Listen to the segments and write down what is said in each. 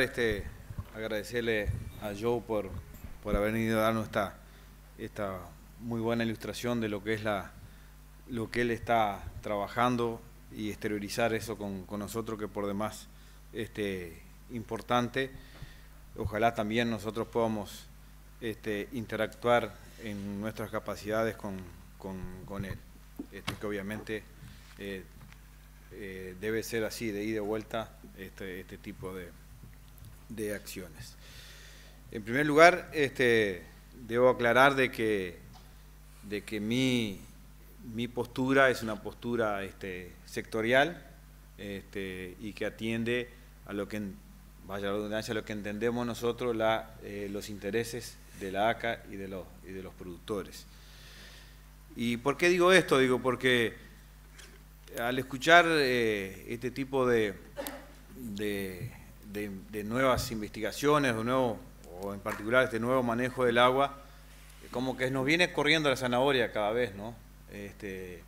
este, agradecerle a Joe por, haber venido a darnos esta, esta muy buena ilustración de lo que es la, lo que él está trabajando y exteriorizar eso con, nosotros, que por demás este, importante. Ojalá también nosotros podamos este, interactuar en nuestras capacidades con, él, este, que obviamente eh, eh, debe ser así, de ida y vuelta, este, este tipo de, de acciones. En primer lugar, este, debo aclarar de que, de que mi, mi postura es una postura este, sectorial este, y que atiende a lo que, vaya lo que entendemos nosotros la, eh, los intereses de la ACA y de los, de los productores. ¿Y por qué digo esto? Digo porque al escuchar eh, este tipo de, de de, nuevas investigaciones, de nuevo, o en particular este nuevo manejo del agua, eh, como que nos viene corriendo la zanahoria cada vez, ¿no? Este,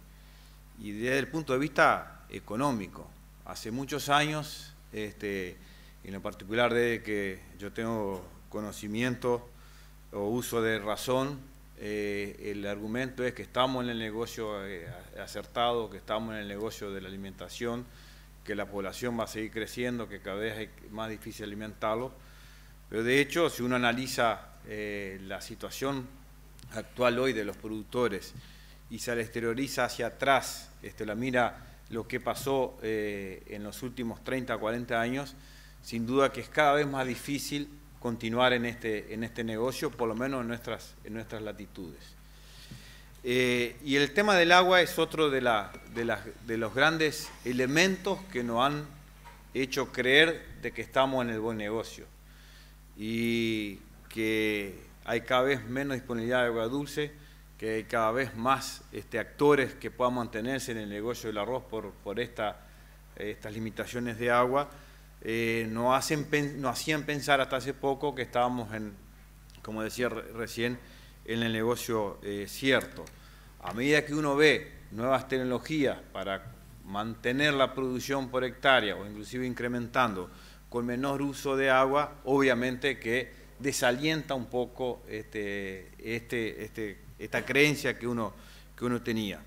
y desde el punto de vista económico, hace muchos años, este, en lo particular de que yo tengo conocimiento o uso de razón, eh, el argumento es que estamos en el negocio eh, acertado, que estamos en el negocio de la alimentación, que la población va a seguir creciendo, que cada vez es más difícil alimentarlo. Pero de hecho, si uno analiza eh, la situación actual hoy de los productores y se le exterioriza hacia atrás, este, la mira lo que pasó eh, en los últimos 30, 40 años, sin duda que es cada vez más difícil continuar en este, en este negocio, por lo menos en en nuestras latitudes. Eh, y el tema del agua es otro de, los grandes elementos que nos han hecho creer de que estamos en el buen negocio y que hay cada vez menos disponibilidad de agua dulce, que hay cada vez más este, actores que puedan mantenerse en el negocio del arroz por, estas limitaciones de agua, eh, nos, hacían pensar hasta hace poco que estábamos en, como decía recién, en el negocio eh, cierto. A medida que uno ve nuevas tecnologías para mantener la producción por hectárea o inclusive incrementando con menor uso de agua, obviamente que desalienta un poco este, este, este, esta creencia que uno, que uno tenía.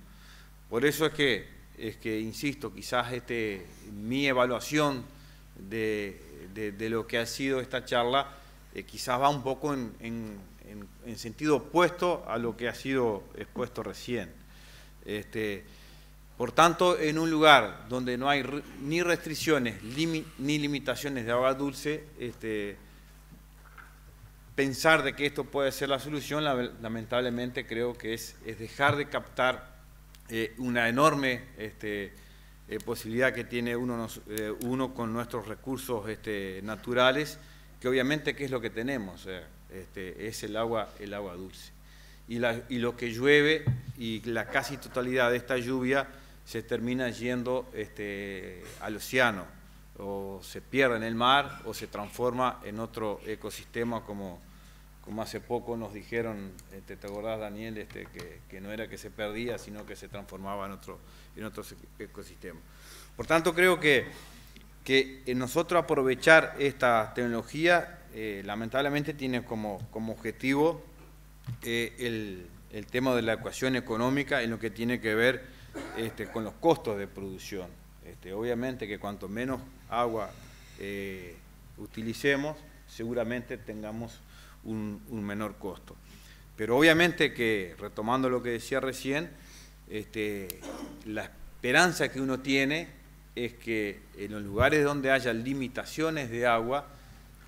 Por eso es que, es que insisto, quizás este, mi evaluación de, lo que ha sido esta charla eh, quizás va un poco en en, sentido opuesto a lo que ha sido expuesto recién. Este, por tanto, en un lugar donde no hay ni restricciones ni limitaciones de agua dulce, este, pensar de que esto puede ser la solución, lamentablemente creo que es, dejar de captar eh, una enorme este, eh, posibilidad que tiene uno, eh, uno con nuestros recursos este, naturales, que obviamente qué es lo que tenemos. Este, es el agua, el agua dulce. Y, lo que llueve y la casi totalidad de esta lluvia se termina yendo este, al océano, o se pierde en el mar o se transforma en otro ecosistema como, como hace poco nos dijeron, este, ¿te acordás Daniel? Este, que, no era que se perdía, sino que se transformaba en otro, en otro ecosistema. Por tanto, creo que, que nosotros aprovechar esta tecnología eh, lamentablemente tiene como, objetivo eh, el, tema de la ecuación económica en lo que tiene que ver este, con los costos de producción. Este, obviamente que cuanto menos agua eh, utilicemos, seguramente tengamos un, menor costo. Pero obviamente que, retomando lo que decía recién, este, la esperanza que uno tiene es que en los lugares donde haya limitaciones de agua,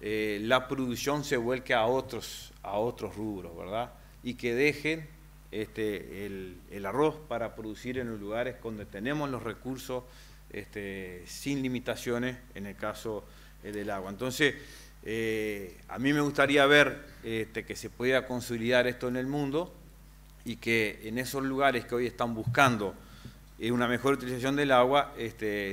eh, la producción se vuelque a otros, a otros rubros, ¿verdad? Y que dejen este, el, arroz para producir en los lugares donde tenemos los recursos este, sin limitaciones, en el caso eh, del agua. Entonces, eh, a mí me gustaría ver este, que se pueda consolidar esto en el mundo y que en esos lugares que hoy están buscando una mejor utilización del agua,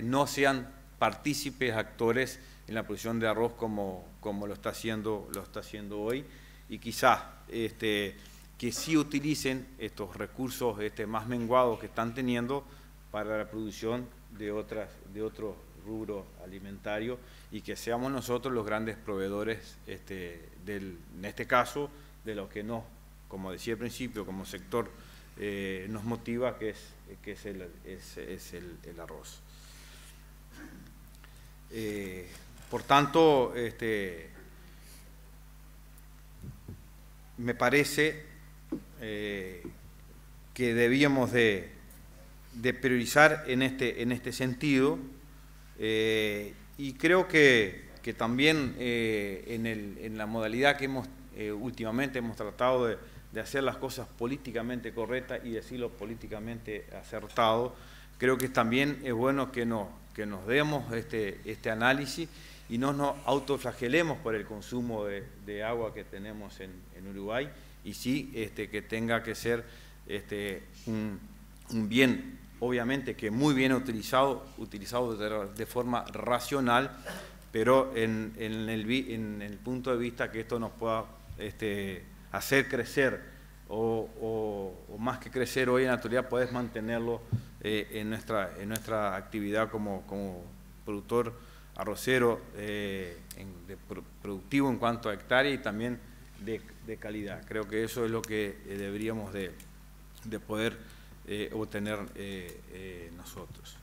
no sean partícipes, actores en la producción de arroz como, como lo está haciendo, lo está haciendo hoy, y quizás este, que sí utilicen estos recursos este, más menguados que están teniendo para la producción de, otras, de otros rubros alimentarios y que seamos nosotros los grandes proveedores, este, del, en este caso, de lo que no como decía al principio, como sector eh, nos motiva, que es, que es, el, es, el, arroz. Eh, por tanto, este, me parece eh, que debíamos de, priorizar en este, este sentido eh, y creo que, también eh, en, la modalidad que hemos últimamente hemos tratado de, hacer las cosas políticamente correctas y decirlo políticamente acertado, creo que también es bueno que, nos demos este, este análisis y no nos autoflagelemos por el consumo de, agua que tenemos en, Uruguay y sí este, que tenga que ser este, un, bien, obviamente que muy bien utilizado, utilizado de, forma racional, pero en, el, punto de vista que esto nos pueda este, hacer crecer o, más que crecer hoy en la actualidad, puedes mantenerlo eh, en, nuestra, en nuestra actividad como, como productor arrocero eh, productivo en cuanto a hectárea y también de, calidad. Creo que eso es lo que eh, deberíamos de, poder eh, obtener nosotros.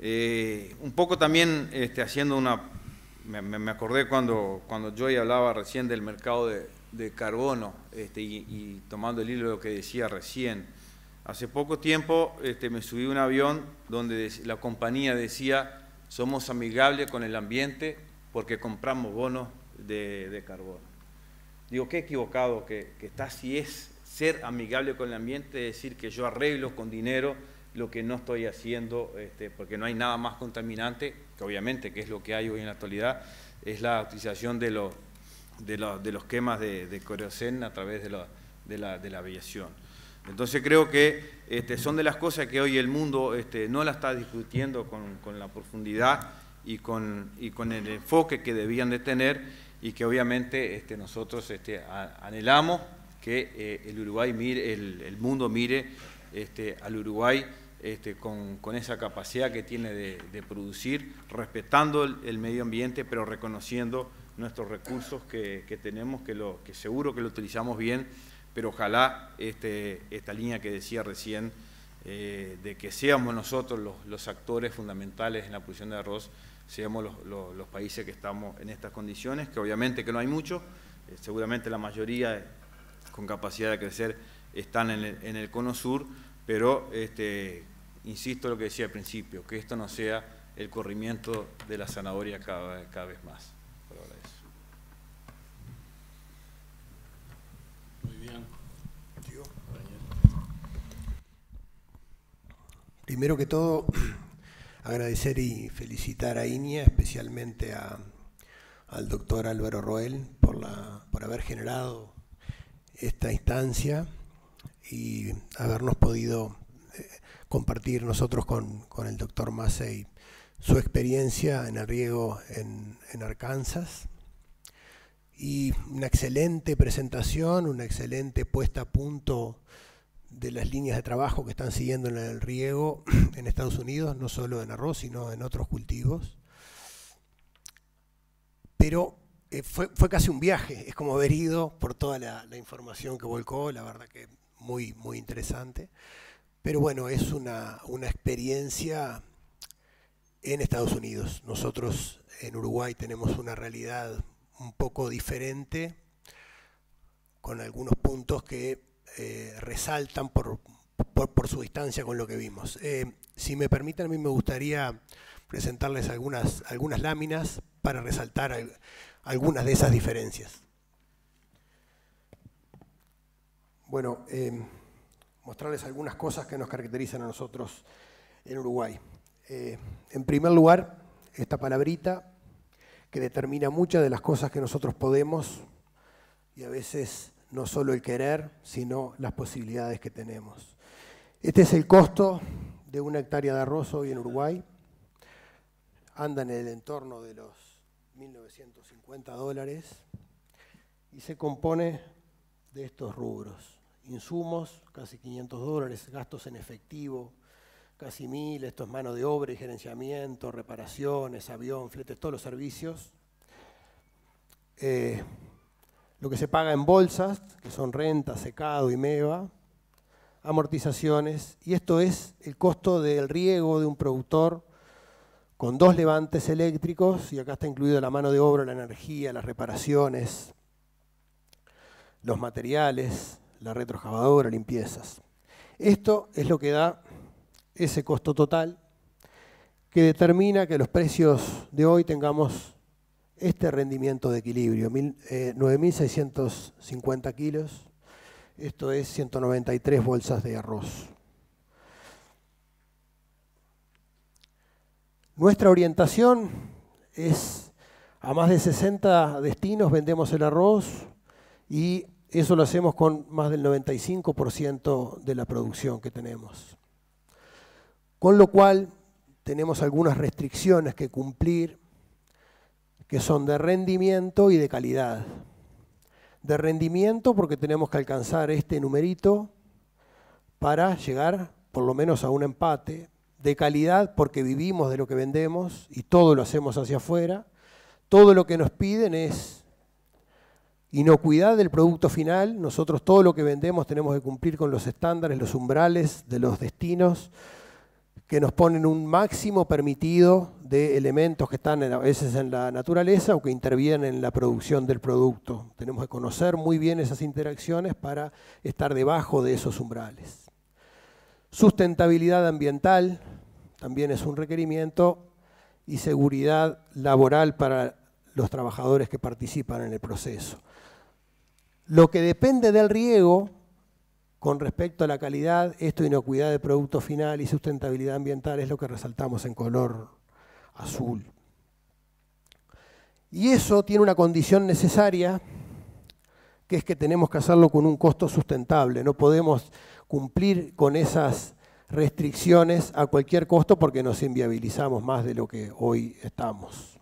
un poco también este, haciendo una... Me, acordé cuando, cuando Joy hablaba recién del mercado de, carbono este, y, tomando el hilo de lo que decía recién. Hace poco tiempo este, me subí a un avión donde la compañía decía somos amigables con el ambiente porque compramos bonos de, carbono. Digo, qué equivocado que, está si es ser amigable con el ambiente, decir, que yo arreglo con dinero lo que no estoy haciendo, este, porque no hay nada más contaminante, que obviamente que es lo que hay hoy en la actualidad, es la utilización de, los quemas de, de a través de de la aviación. Entonces creo que este, son de las cosas que hoy el mundo este, no la está discutiendo con, la profundidad y con, el enfoque que debían de tener y que obviamente este, nosotros anhelamos que eh, el, Uruguay el, mundo mire al Uruguay con, esa capacidad que tiene de, producir, respetando el, medio ambiente, pero reconociendo nuestros recursos que, tenemos, que seguro que lo utilizamos bien pero ojalá este, esta línea que decía recién, eh, de que seamos nosotros los, actores fundamentales en la producción de arroz, seamos los, países que estamos en estas condiciones, que obviamente que no hay muchos, eh, seguramente la mayoría con capacidad de crecer están en el, cono sur, pero este, insisto en lo que decía al principio, que esto no sea el corrimiento de la zanahoria cada vez más. Primero que todo, agradecer y felicitar a INIA, especialmente al doctor Álvaro Roel, por, la, por haber generado esta instancia y habernos podido eh, compartir nosotros con, el doctor Massey su experiencia en el riego en, en Arkansas. Y una excelente presentación, una excelente puesta a punto de las líneas de trabajo que están siguiendo en el riego en Estados Unidos, no solo en arroz, sino en otros cultivos. Pero eh, fue, casi un viaje, es como haber ido por toda la, información que volcó, la verdad que muy, muy interesante. Pero bueno, es una, una experiencia en Estados Unidos. Nosotros en Uruguay tenemos una realidad un poco diferente, con algunos puntos que eh, resaltan por, su distancia con lo que vimos. Eh, si me permiten, a mí me gustaría presentarles algunas, algunas láminas para resaltar algunas de esas diferencias. Bueno, em, mostrarles algunas cosas que nos caracterizan a nosotros en Uruguay. Eh, en primer lugar, esta palabrita que determina muchas de las cosas que nosotros podemos y a veces no solo el querer, sino las posibilidades que tenemos. Este es el costo de una hectárea de arroz hoy en Uruguay. Anda en el entorno de los 1.950 dólares y se compone de estos rubros. Insumos, casi 500 dólares, gastos en efectivo, casi 1.000, esto es mano de obra y gerenciamiento, reparaciones, avión, fletes, todos los servicios. Eh, lo que se paga en bolsas, que son renta, secado y meva, amortizaciones, y esto es el costo del riego de un productor con dos levantes eléctricos, y acá está incluido la mano de obra, la energía, las reparaciones, los materiales, la retrojabadora, limpiezas. Esto es lo que da ese costo total que determina que los precios de hoy tengamos este rendimiento de equilibrio, 9.650 eh, kilos, esto es 193 bolsas de arroz. Nuestra orientación es a más de 60 destinos vendemos el arroz y eso lo hacemos con más del 95% de la producción que tenemos. Con lo cual tenemos algunas restricciones que cumplir que son de rendimiento y de calidad. De rendimiento porque tenemos que alcanzar este numerito para llegar por lo menos a un empate. De calidad porque vivimos de lo que vendemos y todo lo hacemos hacia afuera. Todo lo que nos piden es inocuidad del producto final. Nosotros todo lo que vendemos tenemos que cumplir con los estándares, los umbrales de los destinos que nos ponen un máximo permitido de elementos que están a veces en la naturaleza o que intervienen en la producción del producto. Tenemos que conocer muy bien esas interacciones para estar debajo de esos umbrales. Sustentabilidad ambiental también es un requerimiento y seguridad laboral para los trabajadores que participan en el proceso. Lo que depende del riego con respecto a la calidad, esto, inocuidad de producto final y sustentabilidad ambiental es lo que resaltamos en color azul. Y eso tiene una condición necesaria, que es que tenemos que hacerlo con un costo sustentable. No podemos cumplir con esas restricciones a cualquier costo porque nos inviabilizamos más de lo que hoy estamos.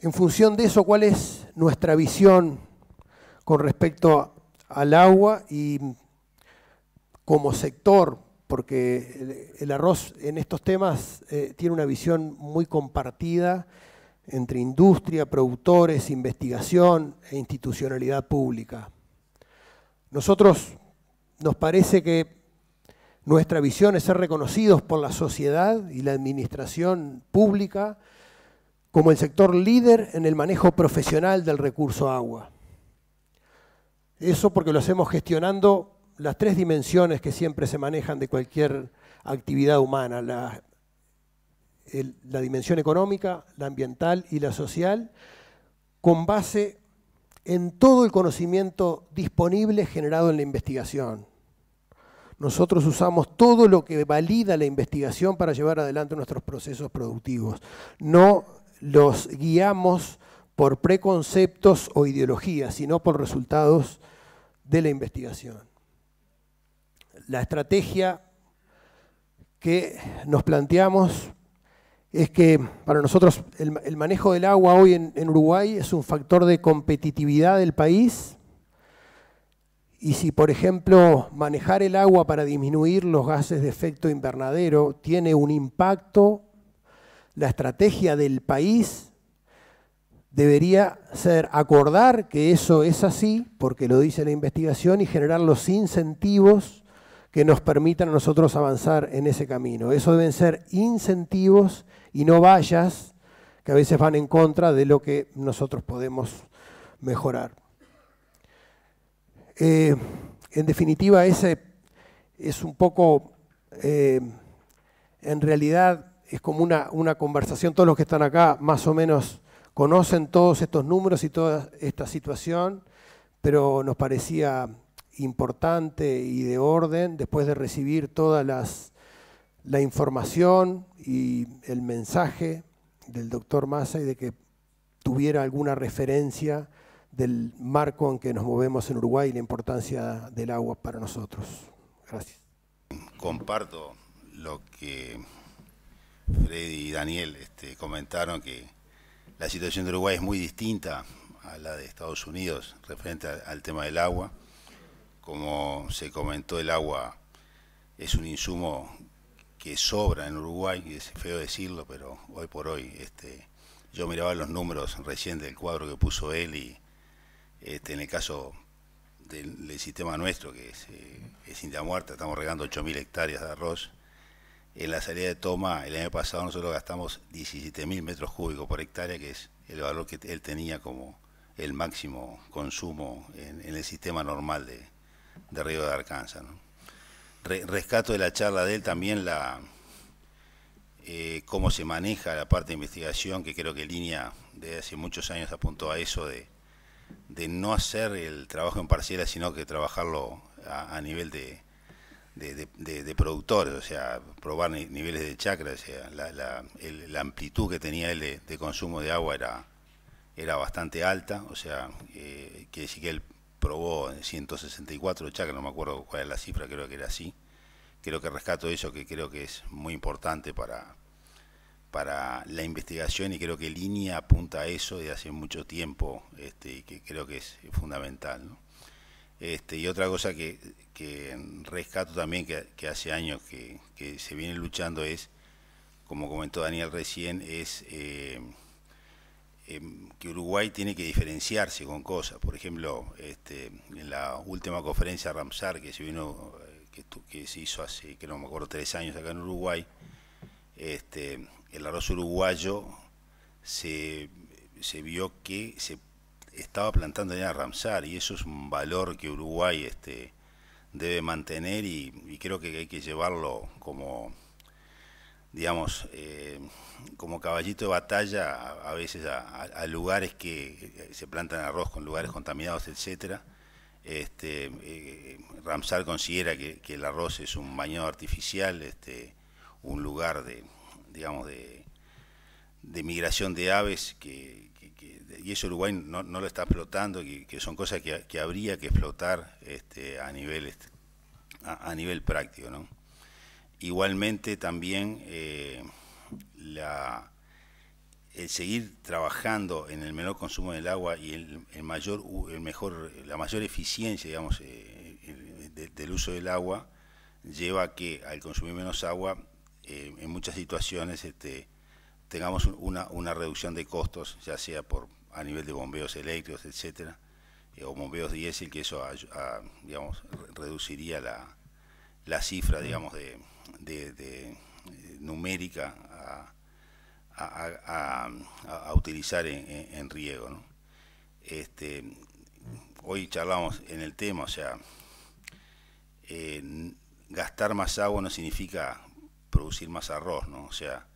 En función de eso, ¿cuál es nuestra visión con respecto al agua y como sector porque el, arroz en estos temas eh, tiene una visión muy compartida entre industria, productores, investigación e institucionalidad pública. Nosotros nos parece que nuestra visión es ser reconocidos por la sociedad y la administración pública como el sector líder en el manejo profesional del recurso agua. Eso porque lo hacemos gestionando las tres dimensiones que siempre se manejan de cualquier actividad humana, la, la dimensión económica, la ambiental y la social, con base en todo el conocimiento disponible generado en la investigación. Nosotros usamos todo lo que valida la investigación para llevar adelante nuestros procesos productivos. No los guiamos por preconceptos o ideologías, sino por resultados de la investigación la estrategia que nos planteamos es que para nosotros el, manejo del agua hoy en, Uruguay es un factor de competitividad del país y si, por ejemplo, manejar el agua para disminuir los gases de efecto invernadero tiene un impacto, la estrategia del país debería ser acordar que eso es así, porque lo dice la investigación, y generar los incentivos que nos permitan a nosotros avanzar en ese camino. Eso deben ser incentivos y no vallas que a veces van en contra de lo que nosotros podemos mejorar. Eh, en definitiva, ese es un poco, eh, en realidad, es como una, una conversación, todos los que están acá más o menos conocen todos estos números y toda esta situación, pero nos parecía importante y de orden después de recibir toda la información y el mensaje del doctor Massa y de que tuviera alguna referencia del marco en que nos movemos en Uruguay y la importancia del agua para nosotros. Gracias. Comparto lo que Freddy y Daniel este, comentaron, que la situación de Uruguay es muy distinta a la de Estados Unidos referente al tema del agua como se comentó, el agua es un insumo que sobra en Uruguay, y es feo decirlo, pero hoy por hoy, este, yo miraba los números recién del cuadro que puso él y este, en el caso del, sistema nuestro, que es, eh, India Muerta, estamos regando 8.000 hectáreas de arroz, en la salida de toma el año pasado nosotros gastamos 17.000 metros cúbicos por hectárea, que es el valor que él tenía como el máximo consumo en el sistema normal de, de Río de Arkansas. ¿no? rescato de la charla de él también la eh, cómo se maneja la parte de investigación, que creo que Línea de hace muchos años apuntó a eso de, no hacer el trabajo en parcela, sino que trabajarlo a, nivel de, productores, o sea, probar niveles de chacra, o sea, la, la, amplitud que tenía él de, consumo de agua era, era bastante alta, o sea, que eh, quiere decir que él probó en 164 chacras, no me acuerdo cuál es la cifra, creo que era así. Creo que rescato eso, que creo que es muy importante para, para la investigación y creo que línea apunta a eso de hace mucho tiempo este, y que creo que es fundamental. Este, y otra cosa que, rescato también que, hace años que, se viene luchando es, como comentó Daniel recién, es eh, Em, que Uruguay tiene que diferenciarse con cosas. Por ejemplo, este, en la última conferencia Ramsar que se vino, eh, que, se hizo hace, que no me acuerdo, tres años acá en Uruguay, este, el arroz uruguayo se, vio que se estaba plantando en Ramsar y eso es un valor que Uruguay este, debe mantener y creo que hay que llevarlo como digamos, eh, como caballito de batalla a, veces a, lugares que se plantan arroz con lugares contaminados, etcétera. Este, eh, Ramsar considera que, el arroz es un bañado artificial, este, un lugar de, digamos, de, migración de aves que, y eso Uruguay no, lo está explotando, que, son cosas que, habría que explotar este, a nivel este, a nivel práctico, ¿no? Igualmente también eh, la, el seguir trabajando en el menor consumo del agua y el, mayor, el mejor, la mayor eficiencia, digamos, eh, eh, del uso del agua lleva a que al consumir menos agua, en muchas situaciones este, tengamos una, una, reducción de costos, ya sea por a nivel de bombeos eléctricos, etcétera, o bombeos diésel, que eso digamos, reduciría la, la cifra, digamos, de, eh, numérica a, utilizar en, riego. Este, hoy charlamos en el tema, o sea, eh, gastar más agua no significa producir más arroz, ¿no? O sea,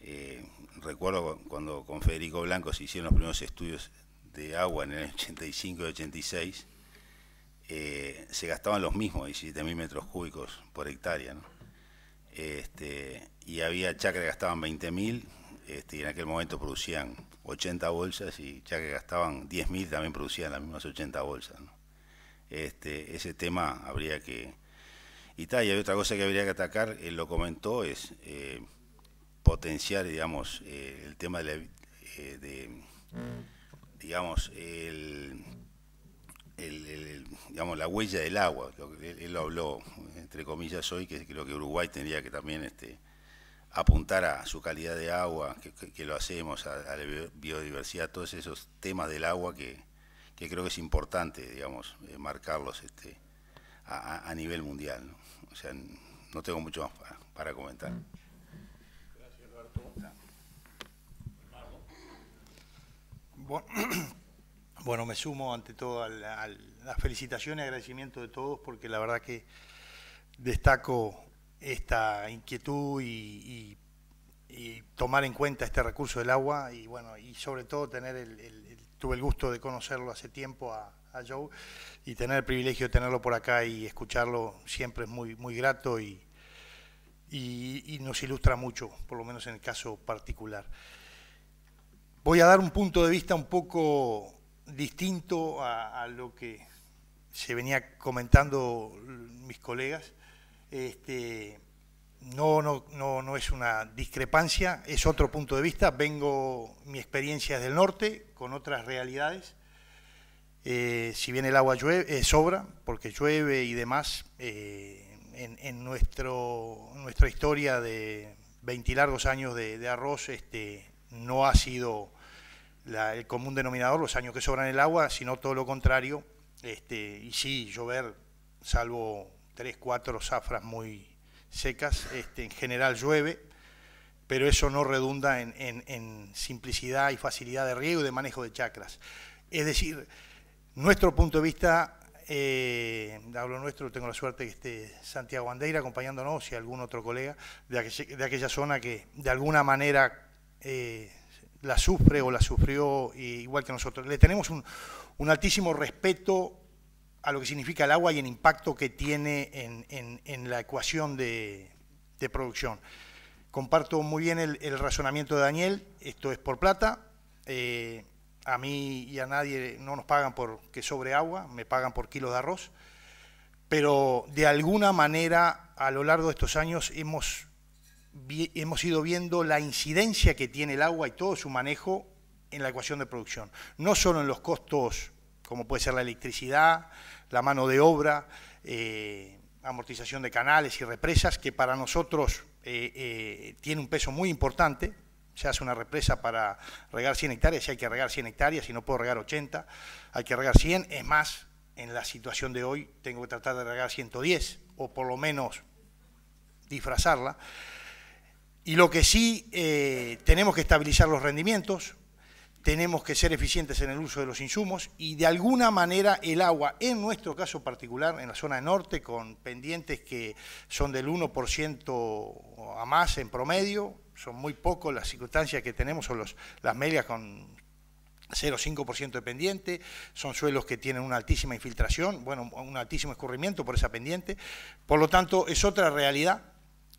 eh, recuerdo cuando con Federico Blanco se hicieron los primeros estudios de agua en el 85 y 86, eh, se gastaban los mismos 17.000 metros cúbicos por hectárea. Este, y había chacras que gastaban 20.000 este, y en aquel momento producían 80 bolsas y chacras que gastaban 10.000 también producían las mismas 80 bolsas. Este, ese tema habría que... Y tal, y hay otra cosa que habría que atacar, él lo comentó, es eh, potenciar, digamos, eh, el tema de, la, de digamos, el digamos, la huella del agua. Él, lo habló, entre comillas, hoy, que creo que Uruguay tendría que también este, apuntar a su calidad de agua, que, lo hacemos, a, la biodiversidad, todos esos temas del agua que, creo que es importante, digamos, eh, marcarlos este, a, nivel mundial. ¿no? O sea, no tengo mucho más para, comentar. Gracias, Roberto. Bueno. Bueno, me sumo ante todo a, las felicitaciones y agradecimiento de todos porque la verdad que destaco esta inquietud y, tomar en cuenta este recurso del agua y bueno, y sobre todo tener el, tuve el gusto de conocerlo hace tiempo a, a, Joe y tener el privilegio de tenerlo por acá y escucharlo siempre es muy, muy grato y, y nos ilustra mucho, por lo menos en el caso particular. Voy a dar un punto de vista un poco distinto a, lo que se venía comentando mis colegas. Este, no, no, no, es una discrepancia, es otro punto de vista. Vengo, mi experiencia es del norte, con otras realidades. Eh, si bien el agua llueve, eh, sobra, porque llueve y demás, eh, en, nuestro, nuestra historia de 20 largos años de, arroz este, no ha sido el común denominador, los años que sobran el agua, sino todo lo contrario, este, y sí, llover, salvo tres, cuatro zafras muy secas, este, en general llueve, pero eso no redunda en, simplicidad y facilidad de riego y de manejo de chacras. Es decir, nuestro punto de vista eh, hablo nuestro, tengo la suerte que esté Santiago Bandeira acompañándonos y algún otro colega de aquella, zona que de alguna manera eh, la sufre o la sufrió eh, igual que nosotros. Le tenemos un, altísimo respeto a lo que significa el agua y el impacto que tiene en, la ecuación de, producción. Comparto muy bien el, razonamiento de Daniel, esto es por plata, eh, a mí y a nadie no nos pagan por que sobre agua, me pagan por kilos de arroz, pero de alguna manera a lo largo de estos años hemos hemos ido viendo la incidencia que tiene el agua y todo su manejo en la ecuación de producción. No solo en los costos, como puede ser la electricidad, la mano de obra, eh, amortización de canales y represas, que para nosotros eh, eh, tiene un peso muy importante. Se hace una represa para regar 100 hectáreas, si hay que regar 100 hectáreas, si no puedo regar 80, hay que regar 100. Es más, en la situación de hoy tengo que tratar de regar 110, o por lo menos disfrazarla. Y lo que sí, eh, tenemos que estabilizar los rendimientos, tenemos que ser eficientes en el uso de los insumos y de alguna manera el agua, en nuestro caso particular, en la zona norte, con pendientes que son del 1% a más en promedio, son muy pocos las circunstancias que tenemos, son los, las medias con 0,5% de pendiente, son suelos que tienen una altísima infiltración, bueno, un altísimo escurrimiento por esa pendiente, por lo tanto es otra realidad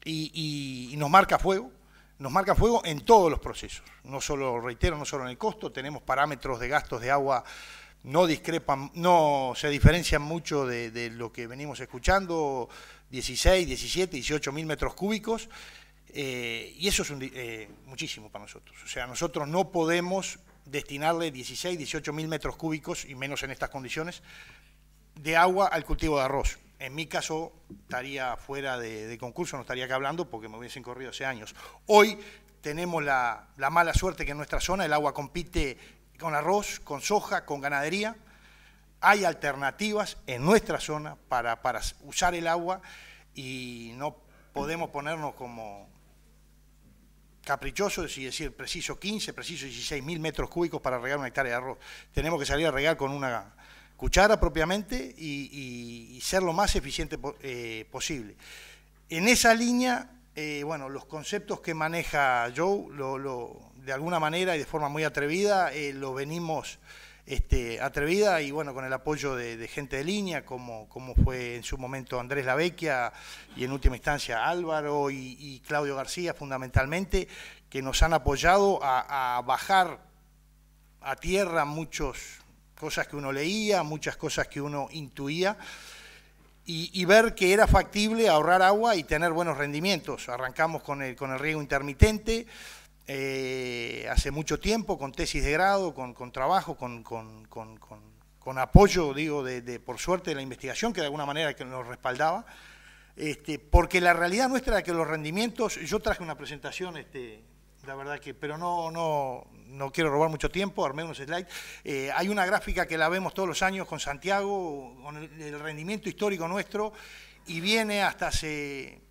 y, nos marca fuego, nos marca fuego en todos los procesos. No solo, reitero, no solo en el costo, tenemos parámetros de gastos de agua no discrepan, no se diferencian mucho de, lo que venimos escuchando, 16, 17, 18 mil metros cúbicos, eh, y eso es eh, muchísimo para nosotros. O sea, nosotros no podemos destinarle 16, 18 mil metros cúbicos, y menos en estas condiciones, de agua al cultivo de arroz en mi caso estaría fuera de, concurso, no estaría acá hablando porque me hubiesen corrido hace años. Hoy tenemos la, mala suerte que en nuestra zona el agua compite con arroz, con soja, con ganadería. Hay alternativas en nuestra zona para, para usar el agua y no podemos ponernos como caprichosos y decir preciso 15, preciso 16 mil metros cúbicos para regar una hectárea de arroz. Tenemos que salir a regar con una escuchar propiamente y, ser lo más eficiente eh, posible. En esa línea, eh, bueno, los conceptos que maneja Joe, de alguna manera y de forma muy atrevida, eh, lo venimos este, atrevida y bueno, con el apoyo de, gente de línea, como, como, fue en su momento Andrés Lavecchia y en última instancia Álvaro y, Claudio García fundamentalmente, que nos han apoyado a bajar a tierra muchos, cosas que uno leía, muchas cosas que uno intuía, y, ver que era factible ahorrar agua y tener buenos rendimientos. Arrancamos con el, con el riego intermitente eh, hace mucho tiempo, con tesis de grado, con, trabajo, con, apoyo, digo, de, por suerte de la investigación, que de alguna manera nos respaldaba, este, porque la realidad nuestra era que los rendimientos, yo traje una presentación este, la verdad que, pero no, no, no quiero robar mucho tiempo, armemos unos slide eh, hay una gráfica que la vemos todos los años con Santiago, con el, rendimiento histórico nuestro, y viene hasta hace,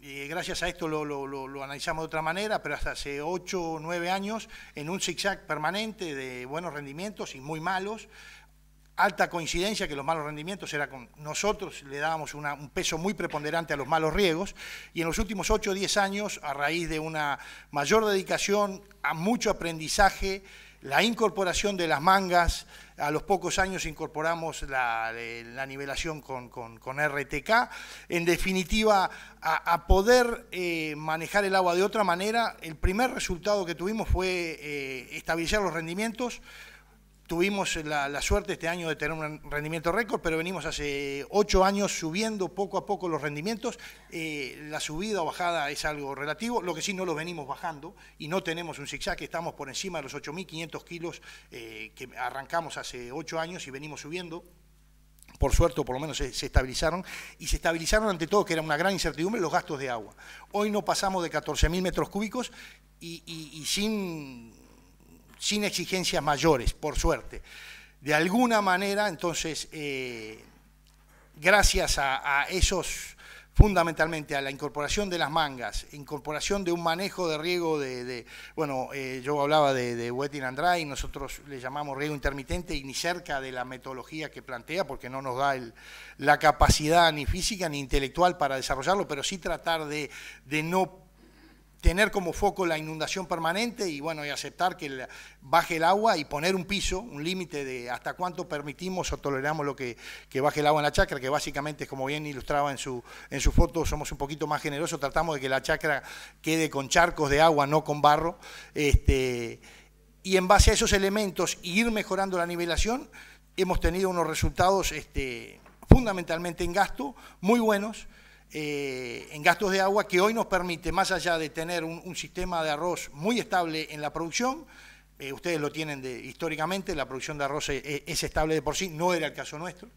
eh, gracias a esto lo, lo, analizamos de otra manera, pero hasta hace 8 o 9 años en un zigzag permanente de buenos rendimientos y muy malos, Alta coincidencia que los malos rendimientos era con nosotros, le dábamos un peso muy preponderante a los malos riegos y en los últimos 8 o 10 años, a raíz de una mayor dedicación a mucho aprendizaje, la incorporación de las mangas, a los pocos años incorporamos la, eh, nivelación con, RTK, en definitiva, a, poder eh, manejar el agua de otra manera, el primer resultado que tuvimos fue eh, establecer los rendimientos Tuvimos la, suerte este año de tener un rendimiento récord, pero venimos hace ocho años subiendo poco a poco los rendimientos. Eh, la subida o bajada es algo relativo, lo que sí no los venimos bajando y no tenemos un zigzag, estamos por encima de los 8.500 kilos eh, que arrancamos hace ocho años y venimos subiendo por suerte por lo menos se, estabilizaron, y se estabilizaron ante todo, que era una gran incertidumbre, los gastos de agua. Hoy no pasamos de 14.000 metros cúbicos y sin sin exigencias mayores, por suerte. De alguna manera, entonces, eh, gracias a, esos fundamentalmente a la incorporación de las mangas, incorporación de un manejo de riego de, bueno, eh, yo hablaba de, de wetting and dry, nosotros le llamamos riego intermitente y ni cerca de la metodología que plantea, porque no nos da la capacidad ni física ni intelectual para desarrollarlo, pero sí tratar de, de no tener como foco la inundación permanente y bueno, y aceptar que baje el agua y poner un piso, un límite de hasta cuánto permitimos o toleramos lo que, baje el agua en la chacra, que básicamente, como bien ilustraba en su, foto, somos un poquito más generosos, tratamos de que la chacra quede con charcos de agua, no con barro, este, y en base a esos elementos ir mejorando la nivelación, hemos tenido unos resultados este, fundamentalmente en gasto muy buenos, eh, en gastos de agua que hoy nos permite, más allá de tener un, sistema de arroz muy estable en la producción, eh, ustedes lo tienen de, históricamente, la producción de arroz e, e, es, estable de por sí, no era el caso nuestro.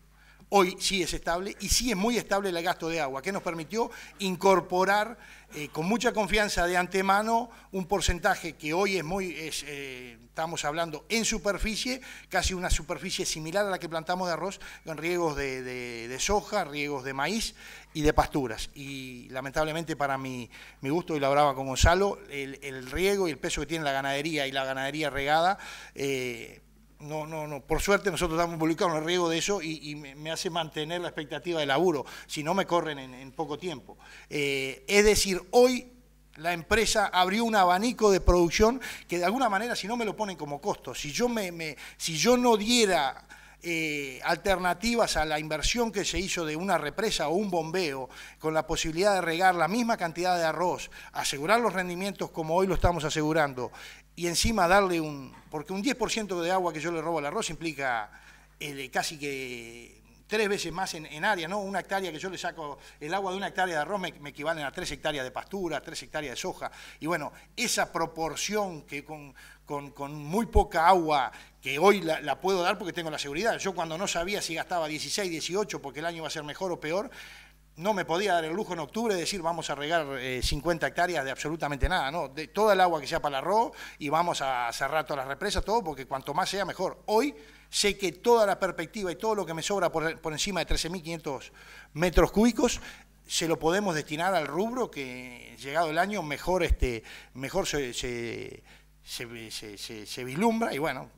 Hoy sí es estable y sí es muy estable el gasto de agua, que nos permitió incorporar eh, con mucha confianza de antemano un porcentaje que hoy es muy, estamos hablando en superficie, casi una superficie similar a la que plantamos de arroz, con riegos de, de soja, riegos de maíz, y de pasturas. Y lamentablemente para mi, mi gusto, y lo hablaba con Gonzalo, el, riego y el peso que tiene la ganadería y la ganadería regada, eh, no, no, no. Por suerte nosotros estamos involucrados en el riego de eso y, me hace mantener la expectativa de laburo, si no me corren en, poco tiempo. Eh, es decir, hoy la empresa abrió un abanico de producción que de alguna manera si no me lo ponen como costo, si yo, me si yo no diera eh, alternativas a la inversión que se hizo de una represa o un bombeo, con la posibilidad de regar la misma cantidad de arroz, asegurar los rendimientos como hoy lo estamos asegurando, y encima darle un... porque un 10% de agua que yo le robo al arroz implica eh, casi que tres veces más en, área, ¿no? Una hectárea que yo le saco, el agua de una hectárea de arroz me, me, equivalen a tres hectáreas de pastura, tres hectáreas de soja. Y bueno, esa proporción que con, con muy poca agua que hoy la, puedo dar porque tengo la seguridad. Yo cuando no sabía si gastaba 16, 18 porque el año iba a ser mejor o peor, no me podía dar el lujo en octubre de decir vamos a regar 50 eh, hectáreas de absolutamente nada, no, de toda el agua que sea para el arroz y vamos a cerrar todas las represas, todo, porque cuanto más sea mejor. Hoy sé que toda la perspectiva y todo lo que me sobra por, encima de 13.500 metros cúbicos se lo podemos destinar al rubro que llegado el año mejor, este, mejor se, se vislumbra y bueno,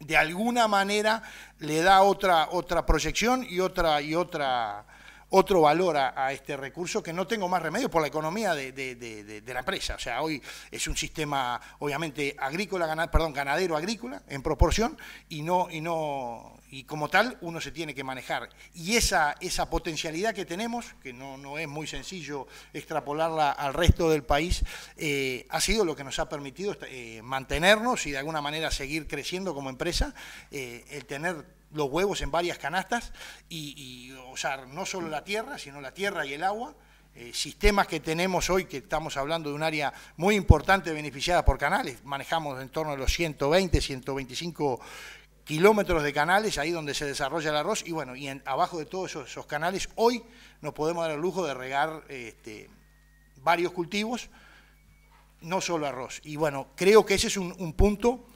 de alguna manera le da otra, otra proyección y otra y otra otro valor a, este recurso que no tengo más remedio por la economía de, la empresa. O sea, hoy es un sistema, obviamente, agrícola, ganad, perdón, ganadero agrícola en proporción y no, y no y como tal uno se tiene que manejar. Y esa, esa potencialidad que tenemos, que no, es muy sencillo extrapolarla al resto del país, eh, ha sido lo que nos ha permitido eh, mantenernos y de alguna manera seguir creciendo como empresa, eh, el tener los huevos en varias canastas y, usar no solo la tierra, sino la tierra y el agua, sistemas que tenemos hoy, que estamos hablando de un área muy importante beneficiada por canales, manejamos en torno a los 120, 125 kilómetros de canales ahí donde se desarrolla el arroz y bueno, y en, abajo de todos esos, canales hoy nos podemos dar el lujo de regar este, varios cultivos, no solo arroz. Y bueno, creo que ese es un, un punto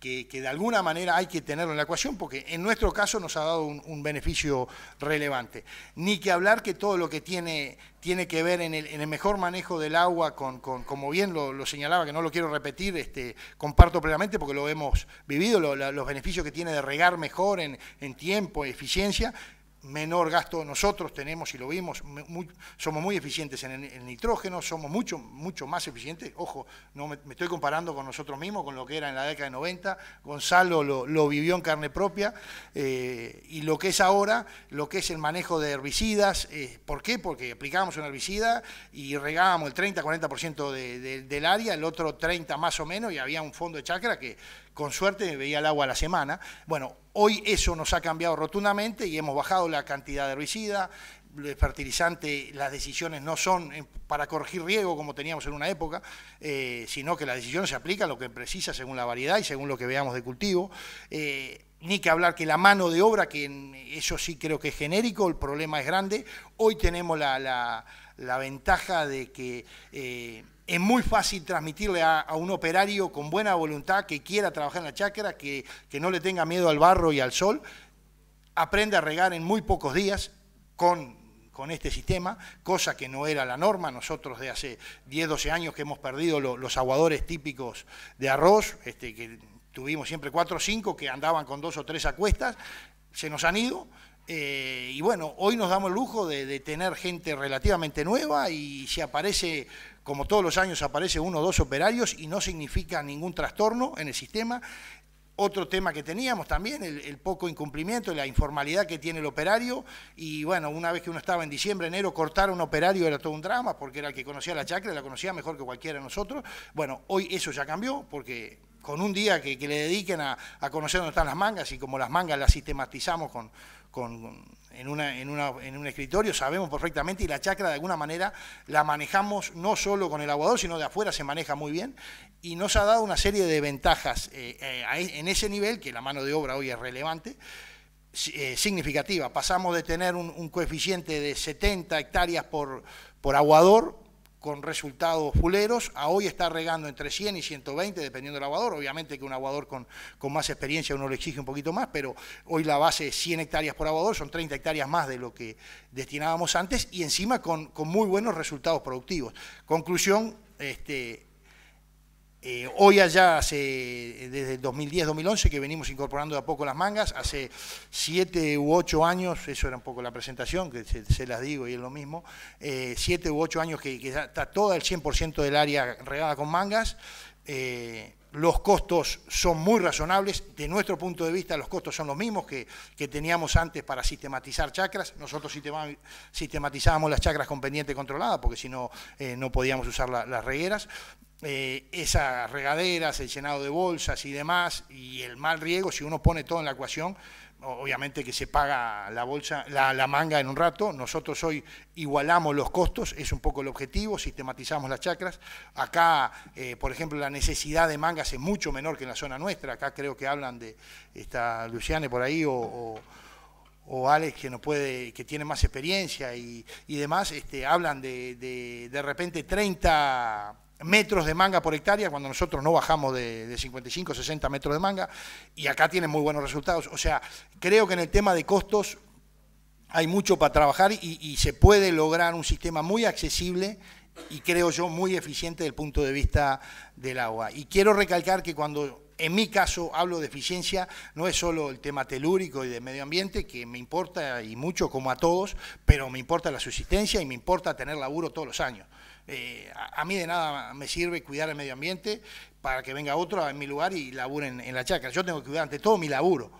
que, de alguna manera hay que tenerlo en la ecuación porque en nuestro caso nos ha dado un, beneficio relevante. Ni que hablar que todo lo que tiene, tiene que ver en el, mejor manejo del agua, con, como bien lo, señalaba, que no lo quiero repetir, este, comparto plenamente porque lo hemos vivido, los beneficios que tiene de regar mejor en, en tiempo, eficiencia, menor gasto. Nosotros tenemos, y lo vimos, somos muy eficientes en el nitrógeno, somos mucho, mucho más eficientes. Ojo, no me, estoy comparando con nosotros mismos, con lo que era en la década de 90. Gonzalo lo, vivió en carne propia. Eh, y lo que es ahora, lo que es el manejo de herbicidas. Eh, ¿Por qué? Porque aplicábamos un herbicida y regábamos el 30-40% del área, el otro 30 más o menos, y había un fondo de chacra que con suerte veía el agua a la semana. Bueno, Hoy eso nos ha cambiado rotundamente y hemos bajado la cantidad de herbicida, de fertilizante, las decisiones no son eh, para corregir riego como teníamos en una época, eh, sino que la decisión se aplica a lo que precisa según la variedad y según lo que veamos de cultivo. Eh, ni que hablar que la mano de obra, que eso sí creo que es genérico, el problema es grande. Hoy tenemos la, ventaja de que es muy fácil transmitirle a, un operario con buena voluntad que quiera trabajar en la chácara, que, no le tenga miedo al barro y al sol, aprende a regar en muy pocos días con con este sistema, cosa que no era la norma. Nosotros de hace 10, 12 años que hemos perdido los aguadores típicos de arroz, este, que tuvimos siempre 4 o 5 que andaban con dos o tres acuestas, se nos han ido. Eh, y bueno, hoy nos damos el lujo de, de tener gente relativamente nueva y si aparece como todos los años aparece uno o dos operarios y no significa ningún trastorno en el sistema. Otro tema que teníamos también, el, poco incumplimiento, la informalidad que tiene el operario. Y bueno, una vez que uno estaba en diciembre, enero, cortar a un operario era todo un drama, porque era el que conocía la chacra, la conocía mejor que cualquiera de nosotros. Bueno, hoy eso ya cambió, porque con un día que, le dediquen a, conocer dónde están las mangas y como las mangas las sistematizamos con, con en, un escritorio, sabemos perfectamente, y la chacra de alguna manera la manejamos no solo con el aguador, sino de afuera se maneja muy bien, y nos ha dado una serie de ventajas eh, eh, e, en ese nivel, que la mano de obra hoy es relevante, eh, significativa. Pasamos de tener un, coeficiente de 70 hectáreas por aguador con resultados fuleros, a hoy está regando entre 100 y 120, dependiendo del aguador, obviamente que un aguador con, con, más experiencia uno le exige un poquito más, pero hoy la base es 100 hectáreas por aguador, son 30 hectáreas más de lo que destinábamos antes, y encima con, con muy buenos resultados productivos. Conclusión, este, eh, hoy allá, hace, eh, desde el 2010-2011, que venimos incorporando de a poco las mangas, hace siete u ocho años, eso era un poco la presentación, que se, las digo y es lo mismo, eh, siete u ocho años que, está todo el 100% del área regada con mangas, eh, los costos son muy razonables, de nuestro punto de vista los costos son los mismos que, teníamos antes para sistematizar chacras, nosotros sistematizábamos las chacras con pendiente controlada porque si no, no podíamos usar las regueras, eh, esas regaderas, el llenado de bolsas y demás, y el mal riego, si uno pone todo en la ecuación, obviamente que se paga la bolsa, la, manga en un rato, nosotros hoy igualamos los costos, es un poco el objetivo, sistematizamos las chacras, acá, eh, por ejemplo, la necesidad de mangas es mucho menor que en la zona nuestra, acá creo que hablan de, está Luciane por ahí, o, o Alex que no puede, que tiene más experiencia y, demás, este, hablan de, de, de repente 30 metros de manga por hectárea, cuando nosotros no bajamos de, de 55, 60 metros de manga, y acá tienen muy buenos resultados. O sea, creo que en el tema de costos hay mucho para trabajar y, y se puede lograr un sistema muy accesible y creo yo muy eficiente desde el punto de vista del agua. Y quiero recalcar que cuando en mi caso hablo de eficiencia, no es solo el tema telúrico y de medio ambiente, que me importa y mucho como a todos, pero me importa la subsistencia y me importa tener laburo todos los años. Eh, a, mí de nada me sirve cuidar el medio ambiente para que venga otro en mi lugar y labure en, la chacra. Yo tengo que cuidar ante todo mi laburo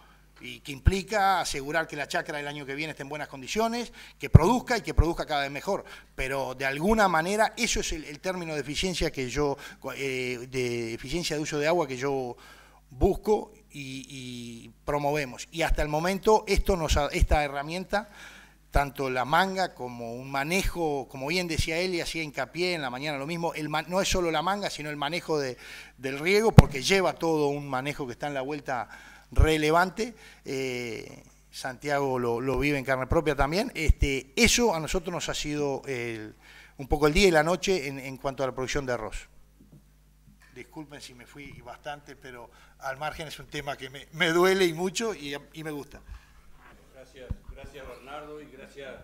y que implica asegurar que la chacra el año que viene esté en buenas condiciones, que produzca y que produzca cada vez mejor. Pero de alguna manera, eso es el, término de eficiencia que yo, eh, de eficiencia de uso de agua que yo busco y, promovemos. Y hasta el momento esto nos, esta herramienta tanto la manga como un manejo, como bien decía él y hacía hincapié en la mañana, lo mismo, el, no es solo la manga, sino el manejo de, del riego, porque lleva todo un manejo que está en la vuelta relevante. Eh, Santiago lo, vive en carne propia también. Este, eso a nosotros nos ha sido un poco el día y la noche en, en cuanto a la producción de arroz disculpen si me fui bastante, pero al margen es un tema que me, duele y mucho y, y me gusta. Gracias. Gracias Bernardo y gracias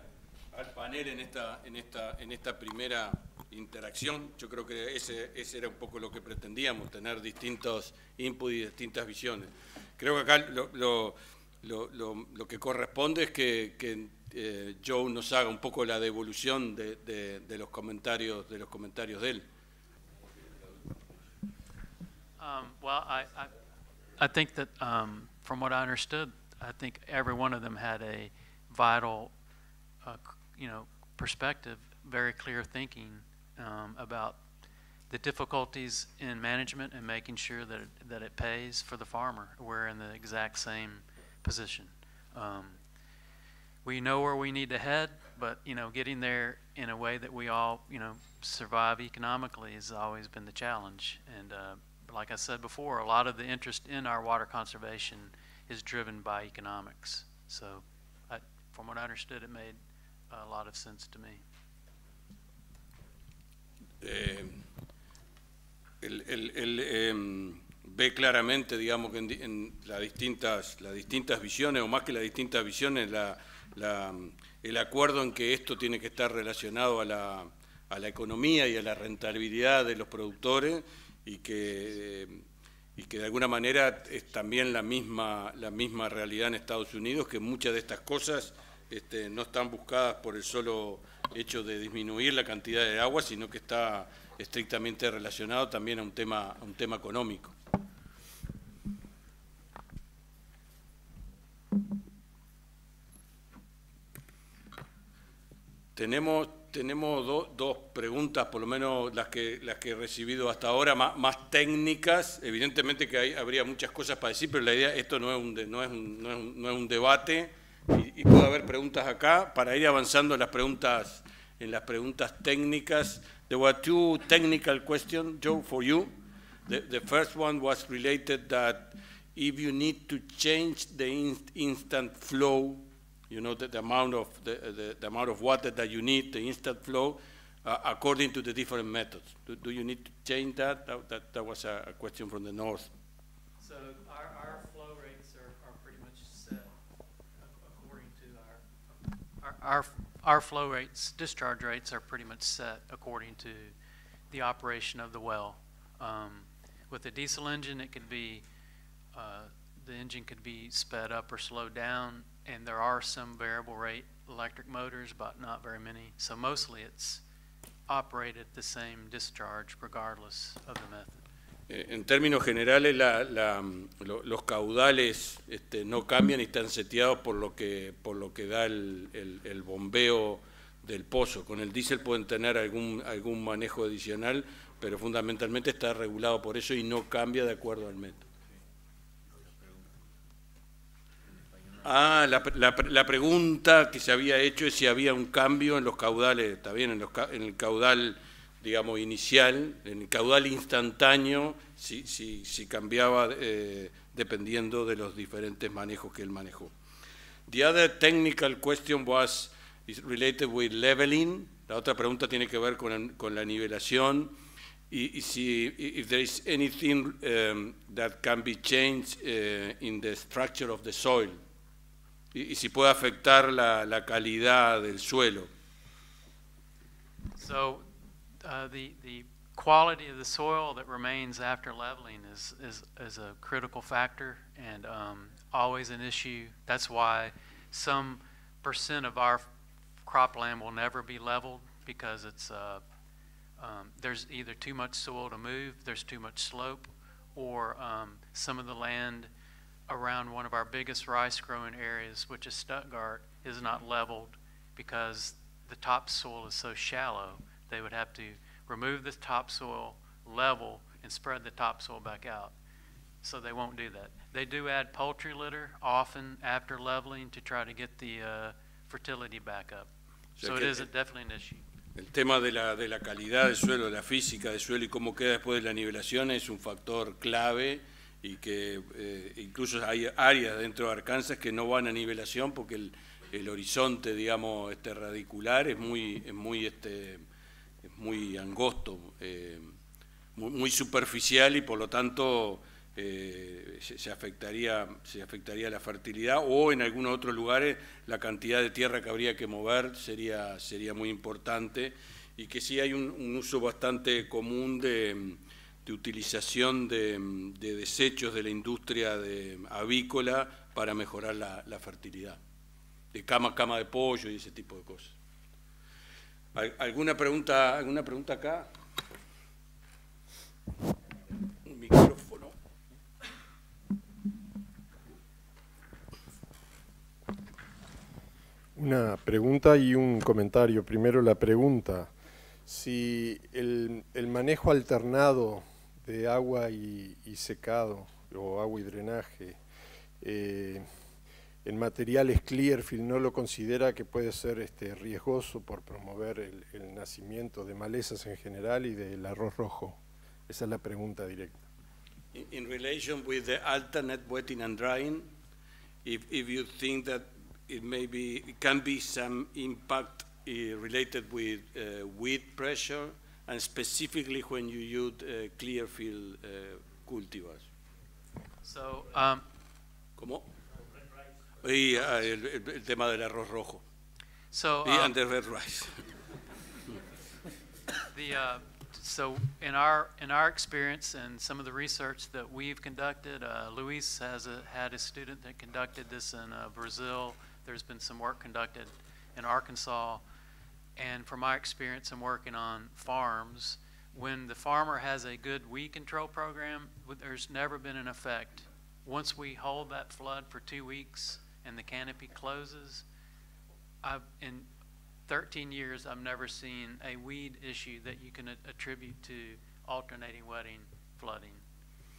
al panel en esta, en esta, en esta primera interacción. Yo creo que ese, ese era un poco lo que pretendíamos, tener distintos inputs y distintas visiones. Creo que acá lo, lo, lo, lo que corresponde es que, que eh, Joe nos haga un poco la devolución de, de, los, comentarios, de los comentarios de él. Um, well, I, I, think that um, from what I understood, I think every one of them had a vital, uh, you know, perspective, very clear thinking um, about the difficulties in management and making sure that it, that it pays for the farmer. We're in the exact same position. Um, we know where we need to head, but you know, getting there in a way that we all you know survive economically has always been the challenge. And uh, like I said before, a lot of the interest in our water conservation is driven by economics. So. from what understood, it made a lot of sense to me. Eh, él, em, ve claramente, digamos, que en, las, distintas, las distintas visiones, o más que las distintas visiones, el acuerdo en que esto tiene que estar relacionado a la, economía y a la rentabilidad de los productores y que, eh, y que de alguna manera es también la misma, la misma realidad en Estados Unidos, que muchas de estas cosas este, no están buscadas por el solo hecho de disminuir la cantidad de agua, sino que está estrictamente relacionado también a un tema, económico. Tenemos, dos preguntas, por lo menos las que, las que he recibido hasta ahora, más, técnicas. Evidentemente que habría muchas cosas para decir, pero la idea, esto es un, no no es un debate y, y puede haber preguntas acá para ir avanzando en las preguntas, en las preguntas técnicas. There were two technical questions, Joe, for you. The, the first one was related that if you need to change the in, instant flow, you know, the, the amount of the, the, the, amount of water that you need, the instant flow, uh, according to the different methods. Do, do, you need to change that? That, that, that was a, a, question from the north. our, our flow rates, discharge rates are pretty much set according to the operation of the well. Um, with a diesel engine, it could be, uh, the engine could be sped up or slowed down, and there are some variable rate electric motors, but not very many. So mostly it's operated at the same discharge regardless of the method. Eh, en términos generales los caudales este, no cambian y están seteados por lo que, por lo que da el, bombeo del pozo. Con el diésel pueden tener algún, algún manejo adicional, pero fundamentalmente está regulado por eso y no cambia de acuerdo al método. Ah, la, pregunta que se había hecho es si había un cambio en los caudales, está bien, en, en el caudal digamos, inicial, en caudal instantáneo, si, si, si cambiaba eh, dependiendo de los diferentes manejos que él manejó. The other technical question was related with leveling. La otra pregunta tiene que ver con, con la nivelación y, si if there is anything um, that can be changed eh, in the structure of the soil y, si puede afectar la, la calidad del suelo. So Uh, the, the quality of the soil that remains after leveling is, is, is a critical factor and um, always an issue. That's why some percent of our cropland will never be leveled because it's, uh, um, there's either too much soil to move, there's too much slope, or um, some of the land around one of our biggest rice growing areas, which is Stuttgart, is not leveled because the topsoil is so shallow they would have to remove the topsoil level and spread the topsoil back out. So they won't do that. They do add poultry litter often after leveling to try to get the uh, fertility back up. so it is definitely an issue. El tema de la, de la calidad del suelo, de la física del suelo y cómo queda después de la nivelación es un factor clave y que eh, incluso hay áreas dentro de Arkansas que no van a nivelación porque el, el horizonte, digamos, este radicular es muy, es muy este, muy angosto, eh, muy, superficial y por lo tanto eh, se, afectaría, se afectaría la fertilidad o en algunos otros lugares la cantidad de tierra que habría que mover sería, sería muy importante y que sí hay un, uso bastante común de, utilización de, desechos de la industria avícola para mejorar la, fertilidad, de cama, cama de pollo y ese tipo de cosas. ¿Alguna pregunta, alguna pregunta acá? Un micrófono. Una pregunta y un comentario. Primero la pregunta. Si el, manejo alternado de agua y, secado, o agua y drenaje, eh, en materiales Clearfield no lo considera que puede ser este, riesgoso por promover el, el, nacimiento de malezas en general y del arroz rojo? Esa es la pregunta directa. In relation with the alternate wetting and drying, if, if you think that it may be, it can be some impact eh, related with uh, weed pressure, and specifically when you use uh, Clearfield cultivars. So, um, ¿Cómo? Y uh, el, el, tema del arroz rojo. So, the, um, the red rice. the, uh, so in our in our experience and some of the research that we've conducted, uh, Luis has a, had a student that conducted this in uh, Brazil. There's been some work conducted in Arkansas, and from my experience in working on farms, when the farmer has a good weed control program, there's never been an effect. Once we hold that flood for two weeks, and the canopy closes. I've, in 13 years, I've never seen a weed issue that you can attribute to alternating wetting flooding.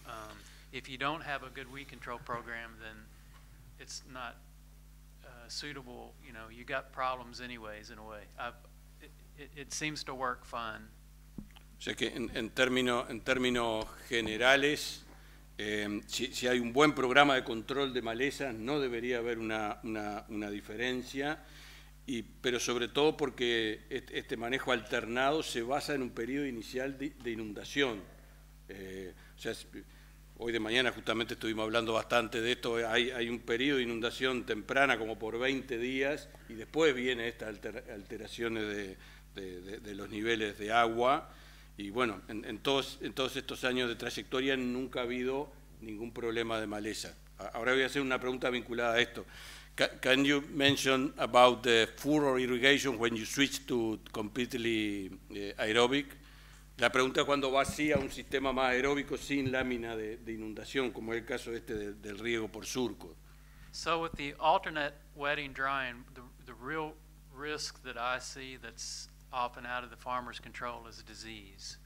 Um, if you don't have a good weed control program, then it's not uh, suitable. You know, you got problems anyways. In a way, it, it, it, seems to work fine. O sea que en, en, términos en términos generales, Em, si, hay un buen programa de control de malezas, no debería haber una, una, diferencia, y, pero sobre todo porque este, manejo alternado se basa en un periodo inicial de, inundación. Eh, o sea, hoy de mañana justamente estuvimos hablando bastante de esto, hay, hay, un periodo de inundación temprana como por 20 días y después vienen estas alteraciones de, de los niveles de agua y bueno, en, todos, estos años de trayectoria nunca ha habido ningún problema de maleza. Ahora voy a hacer una pregunta vinculada a esto. can you mention about the furrow irrigation when you switch to completely eh, aerobic? La pregunta es cuando va así a un sistema más aeróbico sin lámina de, inundación, como es el caso este del riego por surco. So with the alternate wetting drying, the, the real risk that I see that's often out of the farmer's control is disease,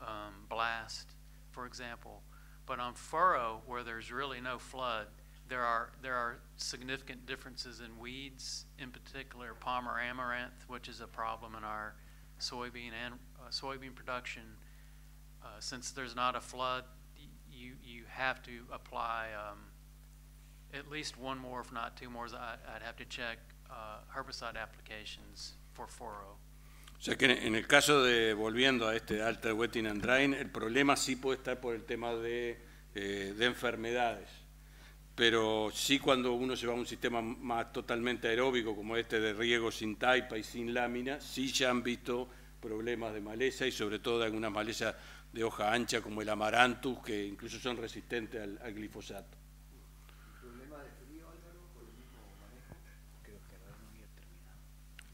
um, blast, for example. But on furrow, where there's really no flood, there are, there are significant differences in weeds, in particular Palmer amaranth, which is a problem in our soybean and uh, soybean production. Uh, since there's not a flood, you, you have to apply um, at least one more, if not two more, I, would have to check uh, herbicide applications for furrow. O sea que en el caso de, volviendo a este alter wetting and drying, el problema sí puede estar por el tema eh, de, enfermedades. Pero sí cuando uno se va a un sistema más totalmente aeróbico como este de riego sin taipa y sin lámina, sí ya han visto problemas de maleza y sobre todo de algunas malezas de hoja ancha como el amaranthus, que incluso son resistentes al glifosato.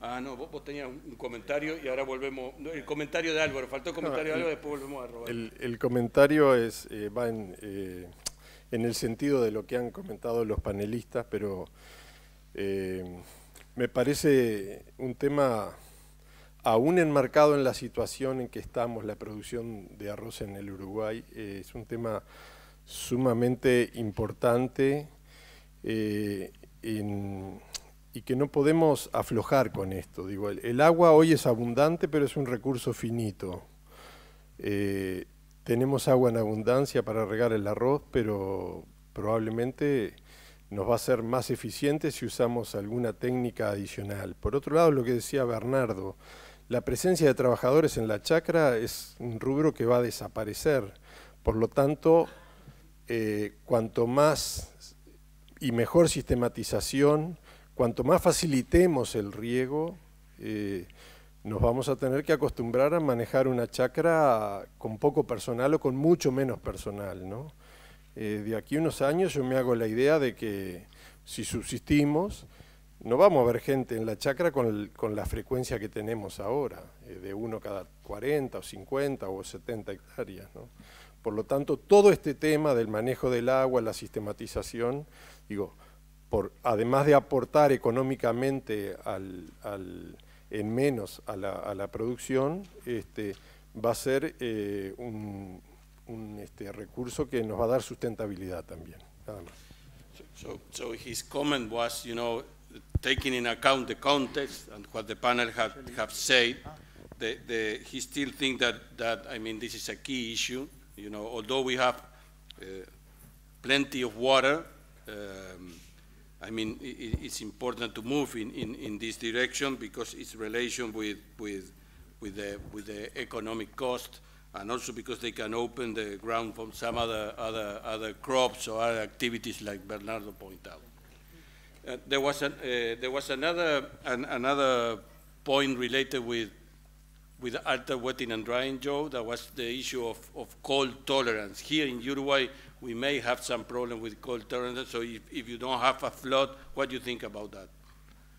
Ah, no, vos, tenías un comentario y ahora volvemos. el comentario de Álvaro, faltó el comentario de Álvaro, después volvemos a robar. El, comentario es, eh, va eh, en, el sentido de lo que han comentado los panelistas, pero eh, me parece un tema aún enmarcado en la situación en que estamos, la producción de arroz en el Uruguay, es un tema sumamente importante en y que no podemos aflojar con esto. Digo, el, agua hoy es abundante, pero es un recurso finito. Eh, tenemos agua en abundancia para regar el arroz, pero probablemente nos va a ser más eficiente si usamos alguna técnica adicional. Por otro lado, lo que decía Bernardo, la presencia de trabajadores en la chacra es un rubro que va a desaparecer. Por lo tanto, eh, cuanto más y mejor sistematización cuanto más facilitemos el riego, eh, nos vamos a tener que acostumbrar a manejar una chacra con poco personal o con mucho menos personal. Eh, de aquí a unos años yo me hago la idea de que si subsistimos, no vamos a ver gente en la chacra con, la frecuencia que tenemos ahora, eh, de uno cada 40 o 50 o 70 hectáreas. Por lo tanto, todo este tema del manejo del agua, la sistematización, digo, por, además de aportar económicamente al, al, en menos a la, a la producción, este, va a ser eh, un, un este, recurso que nos va a dar sustentabilidad también. Nada más. So, so his comment was, you know, taking in account the context and what the panel have, have said, the, the, he still thinks that, that, I mean, this is a key issue. You know, although we have eh, plenty of water, um, I mean, it, it's important to move in, in, in this direction because its relation with, with, with, the, with the economic cost and also because they can open the ground for some other, other, other crops or other activities like Bernardo pointed out. Uh, there, was an, uh, there was another, an, another point related with, with alter wetting and drying, Joe, that was the issue of, of cold tolerance. Here in Uruguay, we may have some problem with cold torrents. So if, if you don't have a flood, what do you think about that?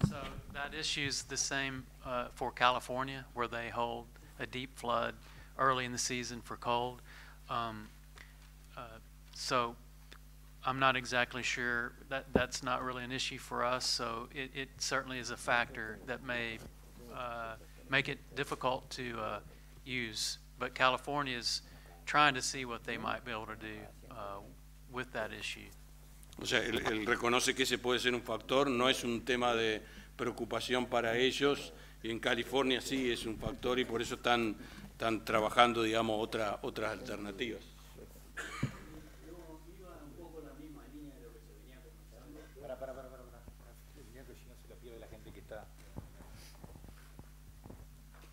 So that issue is the same uh, for California, where they hold a deep flood early in the season for cold. Um, uh, so I'm not exactly sure that that's not really an issue for us. So it, it certainly is a factor that may uh, make it difficult to uh, use. But California's O sea, él, reconoce que ese puede ser un factor, no es un tema de preocupación para ellos, y en California sí es un factor y por eso están, están trabajando, digamos, otra, otras alternativas.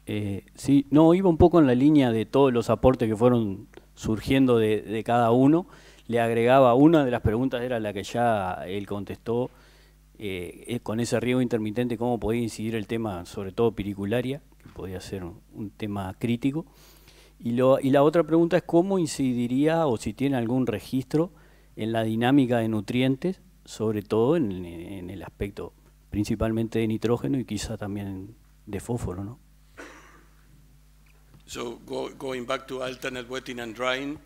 Eh, sí, no, iba un poco en la línea de todos los aportes que fueron surgiendo de, cada uno. Le agregaba, una de las preguntas era la que ya él contestó, eh, con ese riego intermitente, cómo podía incidir el tema, sobre todo piricularia, que podía ser un, tema crítico. Y, y la otra pregunta es cómo incidiría o si tiene algún registro en la dinámica de nutrientes, sobre todo en, en el aspecto principalmente de nitrógeno y quizá también de fósforo, ¿no? So go, going back to alternate wetting and drying,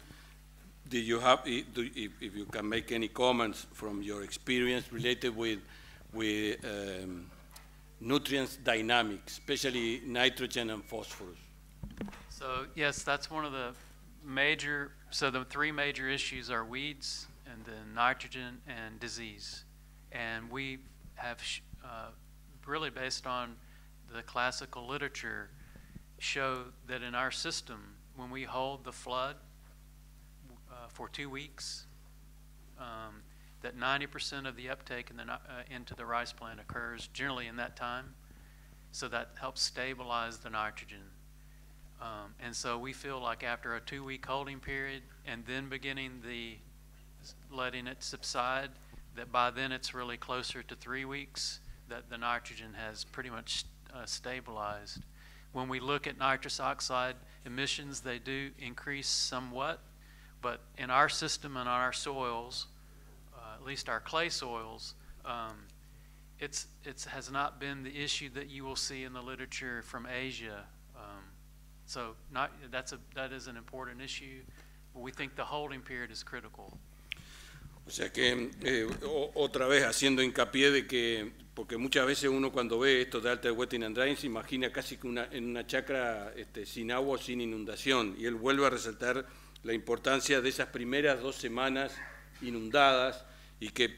do you have, do, if, if, you can make any comments from your experience related with, with um, nutrients dynamics, especially nitrogen and phosphorus? So yes, that's one of the major, so the three major issues are weeds and then nitrogen and disease. And we have uh, really based on the classical literature show that in our system, when we hold the flood uh, for two weeks, um, that 90% of the uptake in the, uh, into the rice plant occurs generally in that time. So that helps stabilize the nitrogen. Um, and so we feel like after a two week holding period and then beginning the letting it subside, that by then it's really closer to three weeks that the nitrogen has pretty much uh, stabilized. When we look at nitrous oxide emissions, they do increase somewhat, but in our system and on our soils, uh, at least our clay soils, um, it's it has not been the issue that you will see in the literature from Asia. Um, so not, that's a that is an important issue. But we think the holding period is critical. O sea que eh, otra vez haciendo hincapié de que porque muchas veces uno cuando ve esto de Alta Wetting and drying se imagina casi que en una chacra este, sin agua sin inundación, y él vuelve a resaltar la importancia de esas primeras dos semanas inundadas y que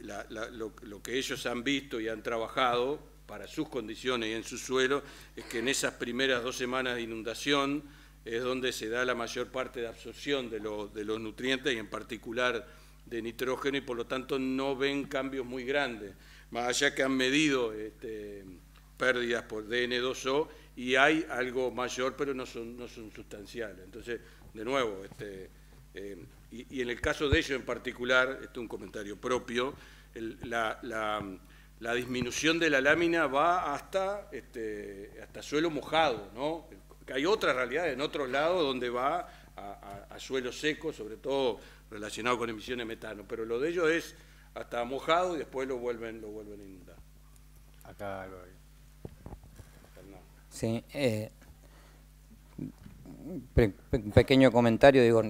lo, que ellos han visto y han trabajado para sus condiciones y en su suelo es que en esas primeras dos semanas de inundación es donde se da la mayor parte de absorción de los nutrientes y en particular de nitrógeno y por lo tanto no ven cambios muy grandes más allá que han medido este, pérdidas por DN2O y hay algo mayor, pero no son, no son sustanciales. Entonces, de nuevo, este, em, y, en el caso de ellos en particular, esto es un comentario propio, la, disminución de la lámina va hasta, este, hasta suelo mojado, ¿no? Hay otra realidad en otros lados donde va a, a suelo seco, sobre todo relacionado con emisiones de metano, pero lo de ellos es hasta mojado y después lo vuelven, lo vuelven a inundar. Acá lo hay. Sí, eh, pequeño comentario, digo,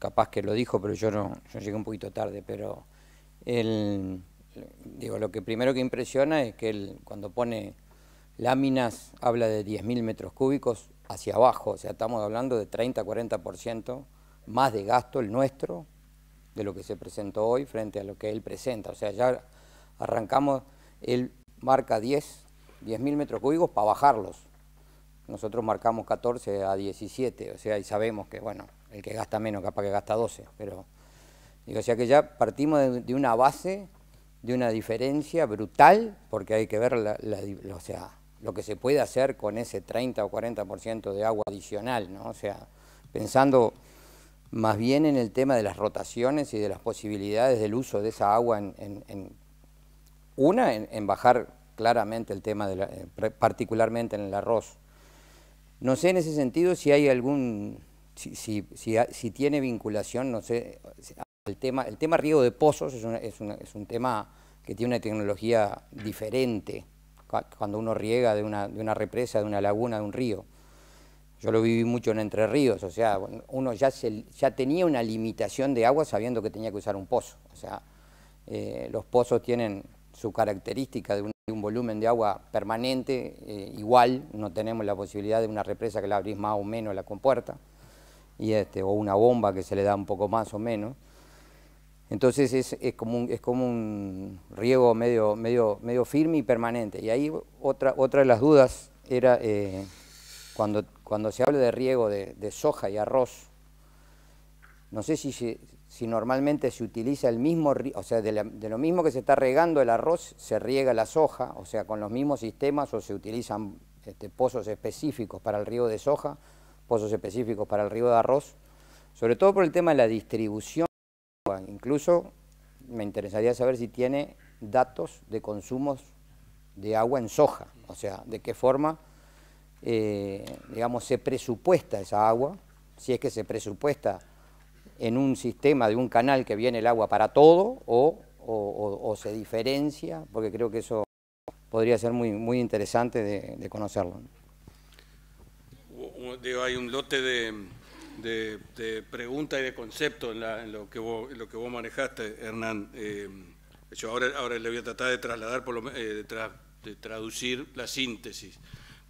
capaz que lo dijo, pero yo no, yo llegué un poquito tarde, pero el, digo, lo que primero que impresiona es que él cuando pone láminas habla de 10.000 metros cúbicos hacia abajo, o sea, estamos hablando de 30, 40% más de gasto el nuestro de lo que se presentó hoy frente a lo que él presenta. O sea, ya arrancamos, él marca 10, 10.000 metros cúbicos para bajarlos. Nosotros marcamos 14 a 17, o sea, y sabemos que, bueno, el que gasta menos, capaz que gasta 12, pero... Digo, o sea que ya partimos de, una base, de una diferencia brutal, porque hay que ver o sea, lo que se puede hacer con ese 30 o 40% de agua adicional, ¿no? O sea, pensando más bien en el tema de las rotaciones y de las posibilidades del uso de esa agua en, una, en, bajar claramente el tema, de eh, particularmente en el arroz. No sé en ese sentido si hay algún, si, tiene vinculación, no sé, el tema, el tema riego de pozos es, un tema que tiene una tecnología diferente cuando uno riega de una, de una represa, de una laguna, de un río. Yo lo viví mucho en Entre Ríos, o sea, uno ya, ya tenía una limitación de agua sabiendo que tenía que usar un pozo. O sea, eh, los pozos tienen su característica de un, volumen de agua permanente, eh, igual, no tenemos la posibilidad de una represa que la abrís más o menos la compuerta, y este, o una bomba que se le da un poco más o menos. Entonces es, como, un, es como un riego medio, medio, medio firme y permanente. Y ahí otra, otra de las dudas era eh, cuando cuando se habla de riego de, soja y arroz, no sé si, normalmente se utiliza el mismo, o sea, de, lo mismo que se está regando el arroz, se riega la soja, o sea, con los mismos sistemas o se utilizan este, pozos específicos para el riego de soja, pozos específicos para el riego de arroz, sobre todo por el tema de la distribución. Incluso me interesaría saber si tiene datos de consumos de agua en soja, o sea, de qué forma eh, digamos, se presupuesta esa agua, si es que se presupuesta en un sistema de un canal que viene el agua para todo o, o, se diferencia, porque creo que eso podría ser muy, muy interesante de, conocerlo. hay un lote de, de, preguntas y de conceptos en, lo que vos, lo que vos manejaste, Hernán. Eh, yo ahora, ahora le voy a tratar de trasladar, por lo, eh, de traducir la síntesis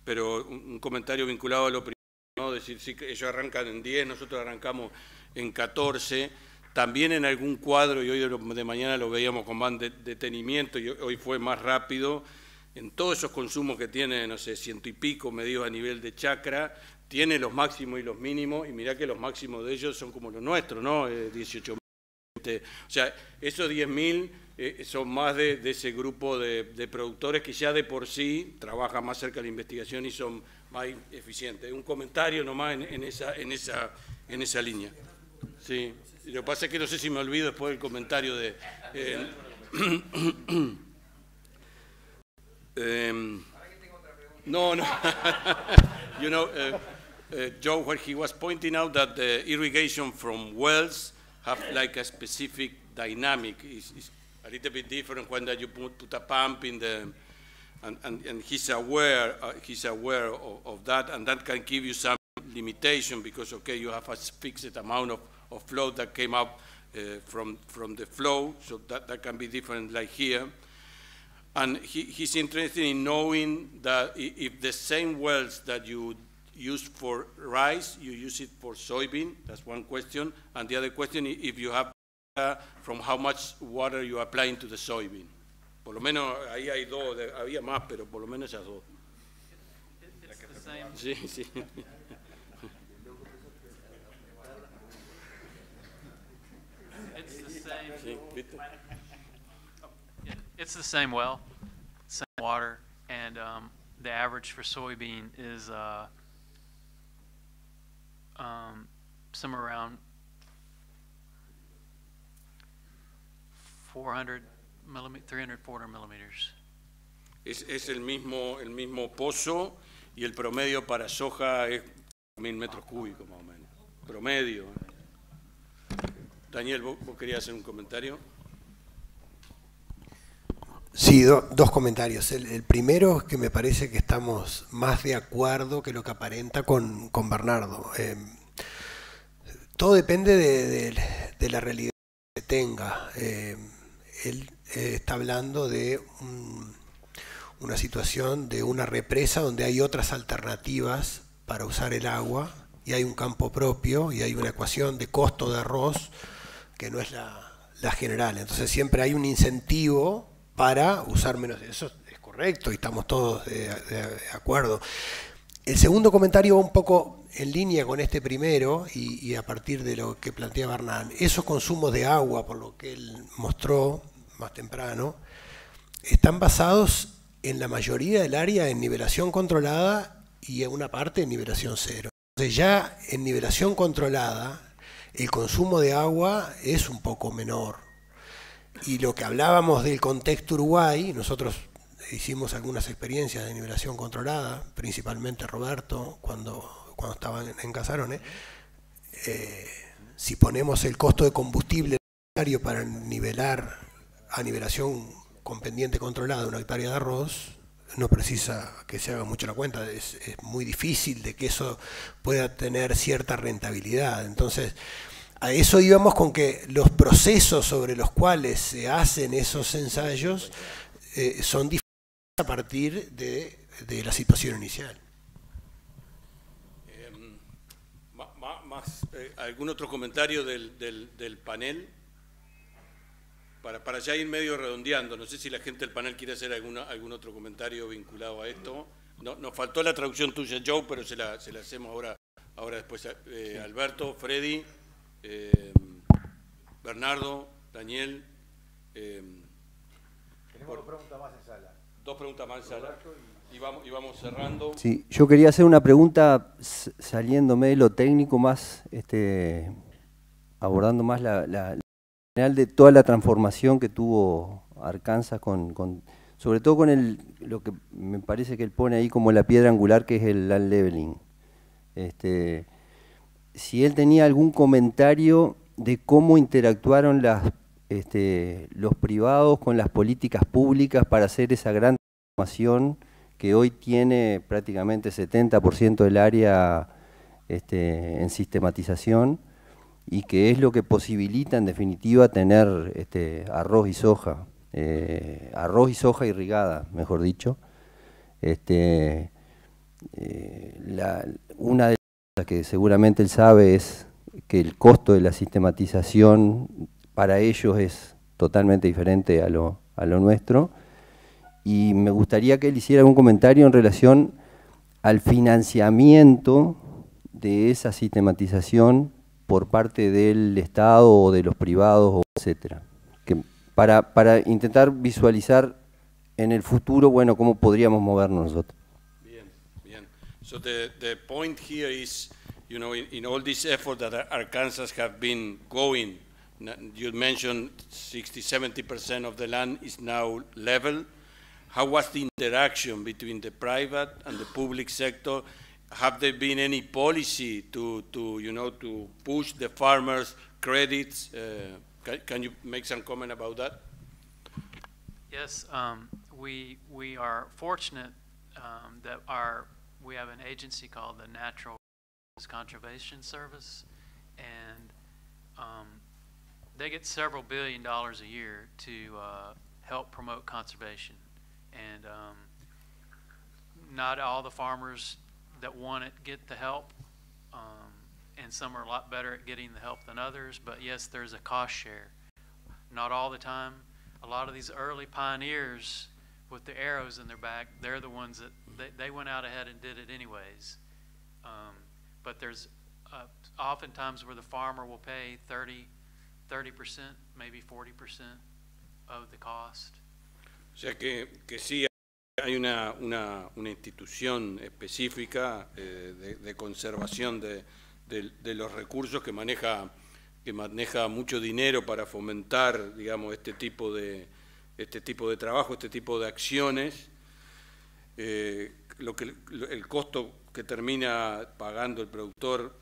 pero un, comentario vinculado a lo primero, decir, sí, ellos arrancan en 10, nosotros arrancamos en 14, también en algún cuadro, y hoy de, mañana lo veíamos con más detenimiento, y hoy fue más rápido, en todos esos consumos que tiene, no sé, ciento y pico medidos a nivel de chacra, tiene los máximos y los mínimos, y mirá que los máximos de ellos son como los nuestros, ¿no? 18.000, eh, o sea, esos 10.000 eh, son más de, ese grupo de, productores que ya de por sí trabajan más cerca de la investigación y son más eficientes. Un comentario nomás en, esa, en, esa, en esa línea. Sí. Lo que pasa es que no sé si me olvido después del comentario de... Eh, em, no, no. you know, eh, eh, Joe, where he was pointing out that the irrigation from wells have like a specific dynamic. a little bit different when that you put, put a pump in the, and, and, and he's aware, uh, he's aware of, of, that, and that can give you some limitation because, okay, you have a fixed amount of, of flow that came up uh, from, from the flow, so that, that can be different like here. And he, he's interested in knowing that if the same wells that you use for rice, you use it for soybean, that's one question. And the other question, if you have from how much water you are applying to the soybean. Por lo menos ahí hay dos, había más, pero por lo menos esas dos. Sí, sí. It's the same. It's the same well, same water, and um, the average for soybean is uh, um, somewhere around 400 millimeters, Es, el, mismo, el mismo pozo y el promedio para soja es mil metros cúbicos más o menos. Promedio. Daniel, ¿vos, querías hacer un comentario? Sí, dos comentarios. El, primero es que me parece que estamos más de acuerdo que lo que aparenta con, con Bernardo. Em, todo depende de, la realidad que tenga. Em, él eh, está hablando de una situación de una represa donde hay otras alternativas para usar el agua y hay un campo propio y hay una ecuación de costo de arroz que no es la, general. Entonces siempre hay un incentivo para usar menos. Eso es correcto y estamos todos de, acuerdo. El segundo comentario va un poco en línea con este primero y, a partir de lo que plantea Bernal. Esos consumos de agua, por lo que él mostró, más temprano, están basados en la mayoría del área en nivelación controlada y en una parte en nivelación cero. Entonces ya en nivelación controlada el consumo de agua es un poco menor. Y lo que hablábamos del contexto Uruguay, nosotros hicimos algunas experiencias de nivelación controlada, principalmente Roberto, cuando, cuando estaban en, Casaron, Casarones. Eh, si ponemos el costo de combustible necesario para nivelar a nivelación con pendiente controlada una hectárea de arroz, no precisa que se haga mucho la cuenta, es, muy difícil de que eso pueda tener cierta rentabilidad. Entonces, a eso íbamos con que los procesos sobre los cuales se hacen esos ensayos eh, son diferentes a partir de, la situación inicial. Em, más, eh, ¿Algún otro comentario del panel? para, para ya ir medio redondeando, no sé si la gente del panel quiere hacer alguna, algún otro comentario vinculado a esto. nos faltó la traducción tuya, Joe, pero se la, hacemos ahora, ahora después. Eh, Alberto, Freddy, eh, Bernardo, Daniel. Eh, Tenemos dos preguntas más en sala. Dos preguntas más en sala. Y vamos, cerrando. Sí, yo quería hacer una pregunta saliéndome de lo técnico más, este, abordando más la de toda la transformación que tuvo Arkansas, con, sobre todo con lo que me parece que él pone ahí como la piedra angular, que es el land leveling. Este, si él tenía algún comentario de cómo interactuaron este, los privados con las políticas públicas para hacer esa gran transformación que hoy tiene prácticamente 70% del área este, en sistematización y que es lo que posibilita en definitiva tener este, arroz y soja, eh, arroz y soja irrigada, mejor dicho. Este, eh, una de las cosas que seguramente él sabe es que el costo de la sistematización para ellos es totalmente diferente a lo, nuestro. Y me gustaría que él hiciera un comentario en relación al financiamiento de esa sistematización por parte del Estado o de los privados, etcétera. Que para, para intentar visualizar en el futuro, bueno, cómo podríamos movernos nosotros. Bien, bien. So the, the point here is, you know, in, in all this effort that Arkansas have been going, you mentioned 60, 70% of the land is now level. How was the interaction between the private and the public sector? have there been any policy to, to, you know, to push the farmers' credits? Uh, can, can, you make some comment about that? Yes, um, we, we are fortunate um, that our, we have an agency called the Natural Conservation Service, and um, they get several billion dollars a year to uh, help promote conservation. And um, not all the farmers that want it get the help, um, and some are a lot better at getting the help than others. But yes, there's a cost share. Not all the time. A lot of these early pioneers with the arrows in their back, they're the ones that they, they went out ahead and did it anyways. Um, but there's uh, oftentimes where the farmer will pay 30, 30%, maybe 40% of the cost. O sea que, que sí Hay una, institución específica eh, de, conservación de, los recursos que maneja, mucho dinero para fomentar este, tipo de, este tipo de trabajo, este tipo de acciones. Eh, el costo que termina pagando el productor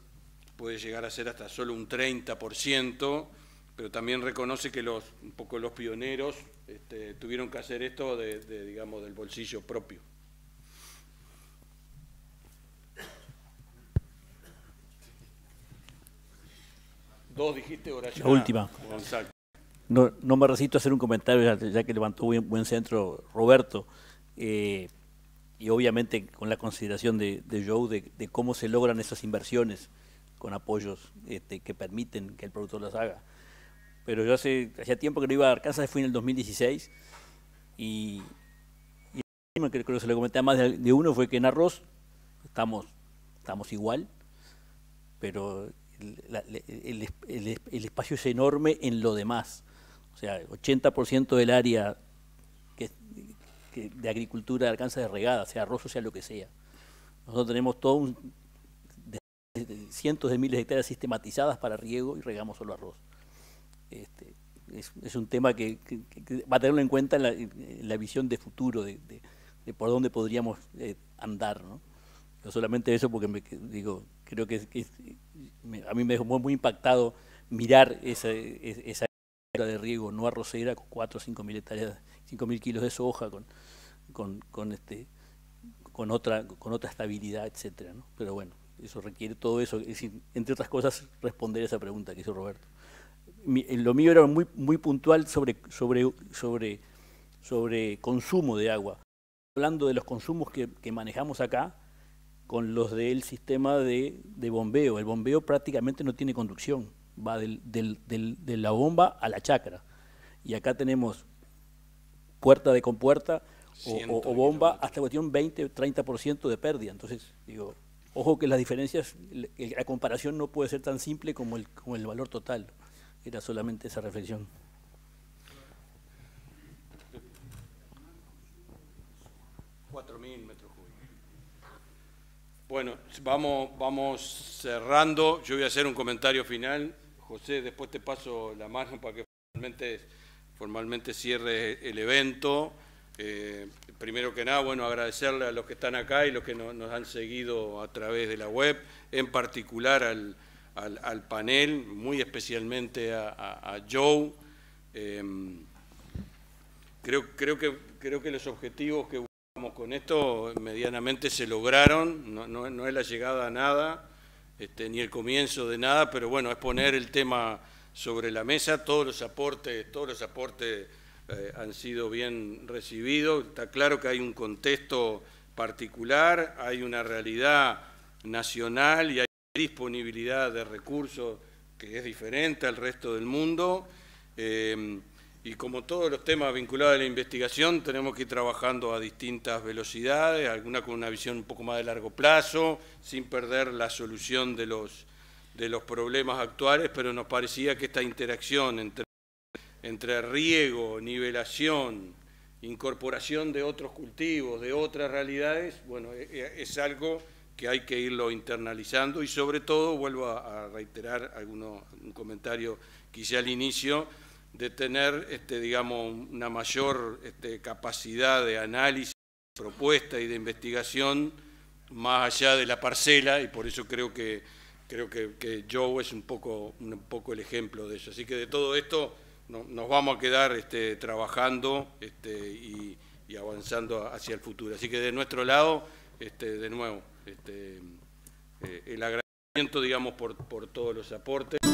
puede llegar a ser hasta solo un 30% pero también reconoce que los, un poco los pioneros este, tuvieron que hacer esto de, digamos, del bolsillo propio. Dos dijiste, oración. La última. No, me resisto a hacer un comentario, ya, que levantó buen, buen centro Roberto, eh, y obviamente con la consideración de, Joe de, cómo se logran esas inversiones con apoyos este, que permiten que el productor las haga pero yo hace, hacía tiempo que no iba a Arkansas, fui en el 2016 y, y el que creo que se lo comenté a más de, uno fue que en arroz estamos, estamos igual, pero el, espacio es enorme en lo demás. O sea, 80% del área que, de agricultura de Arkansas es regada, sea arroz o sea lo que sea. Nosotros tenemos todo cientos de miles de hectáreas sistematizadas para riego y regamos solo arroz. Este, es, un tema que, va a tenerlo en cuenta en la, visión de futuro, de, por dónde podríamos eh, andar. ¿no? ¿no? solamente eso, porque me, digo, creo que, a mí me dejó muy impactado mirar esa, esa de riego no arrocera con 4 o 5 mil hectáreas, 5 mil kilos de soja, con, con, este, con, otra, con otra estabilidad, etc. Pero bueno, eso requiere todo eso, entre otras cosas, responder esa pregunta que hizo Roberto. Eh, lo mío era muy, muy puntual sobre, sobre, sobre, consumo de agua. Hablando de los consumos que, manejamos acá, con los del sistema de, de, bombeo. El bombeo prácticamente no tiene conducción, va del, del, de la bomba a la chacra. Y acá tenemos puerta de compuerta o, bomba hasta cuestión 20, 30% de pérdida. Entonces, digo, ojo que las diferencias, la comparación no puede ser tan simple como como el valor total. Era solamente esa reflexión. metros Bueno, vamos, vamos cerrando. Yo voy a hacer un comentario final. José, después te paso la mano para que formalmente, formalmente cierre el evento. Eh, primero que nada, bueno, agradecerle a los que están acá y los que nos han seguido a través de la web, en particular al al, panel, muy especialmente a, Joe. Em, creo, creo, que, creo que los objetivos que buscamos con esto medianamente se lograron, no, no, es la llegada a nada, este, ni el comienzo de nada, pero bueno, es poner el tema sobre la mesa, todos los aportes, todos los aportes eh, han sido bien recibidos, está claro que hay un contexto particular, hay una realidad nacional y hay disponibilidad de recursos que es diferente al resto del mundo eh, y como todos los temas vinculados a la investigación tenemos que ir trabajando a distintas velocidades, alguna con una visión un poco más de largo plazo, sin perder la solución de los, de los problemas actuales, pero nos parecía que esta interacción entre, entre riego, nivelación, incorporación de otros cultivos, de otras realidades, bueno, e, e, es algo que hay que irlo internalizando y sobre todo, vuelvo a, reiterar alguno, un comentario que hice al inicio, de tener, este, digamos, una mayor este, capacidad de análisis, de propuesta y de investigación más allá de la parcela y por eso creo que creo que, que Joe es un poco, un poco el ejemplo de eso. Así que de todo esto nos vamos a quedar este, trabajando este, y, y avanzando hacia el futuro. Así que de nuestro lado, este, de nuevo, este, eh, el agradecimiento, digamos, por, por todos los aportes.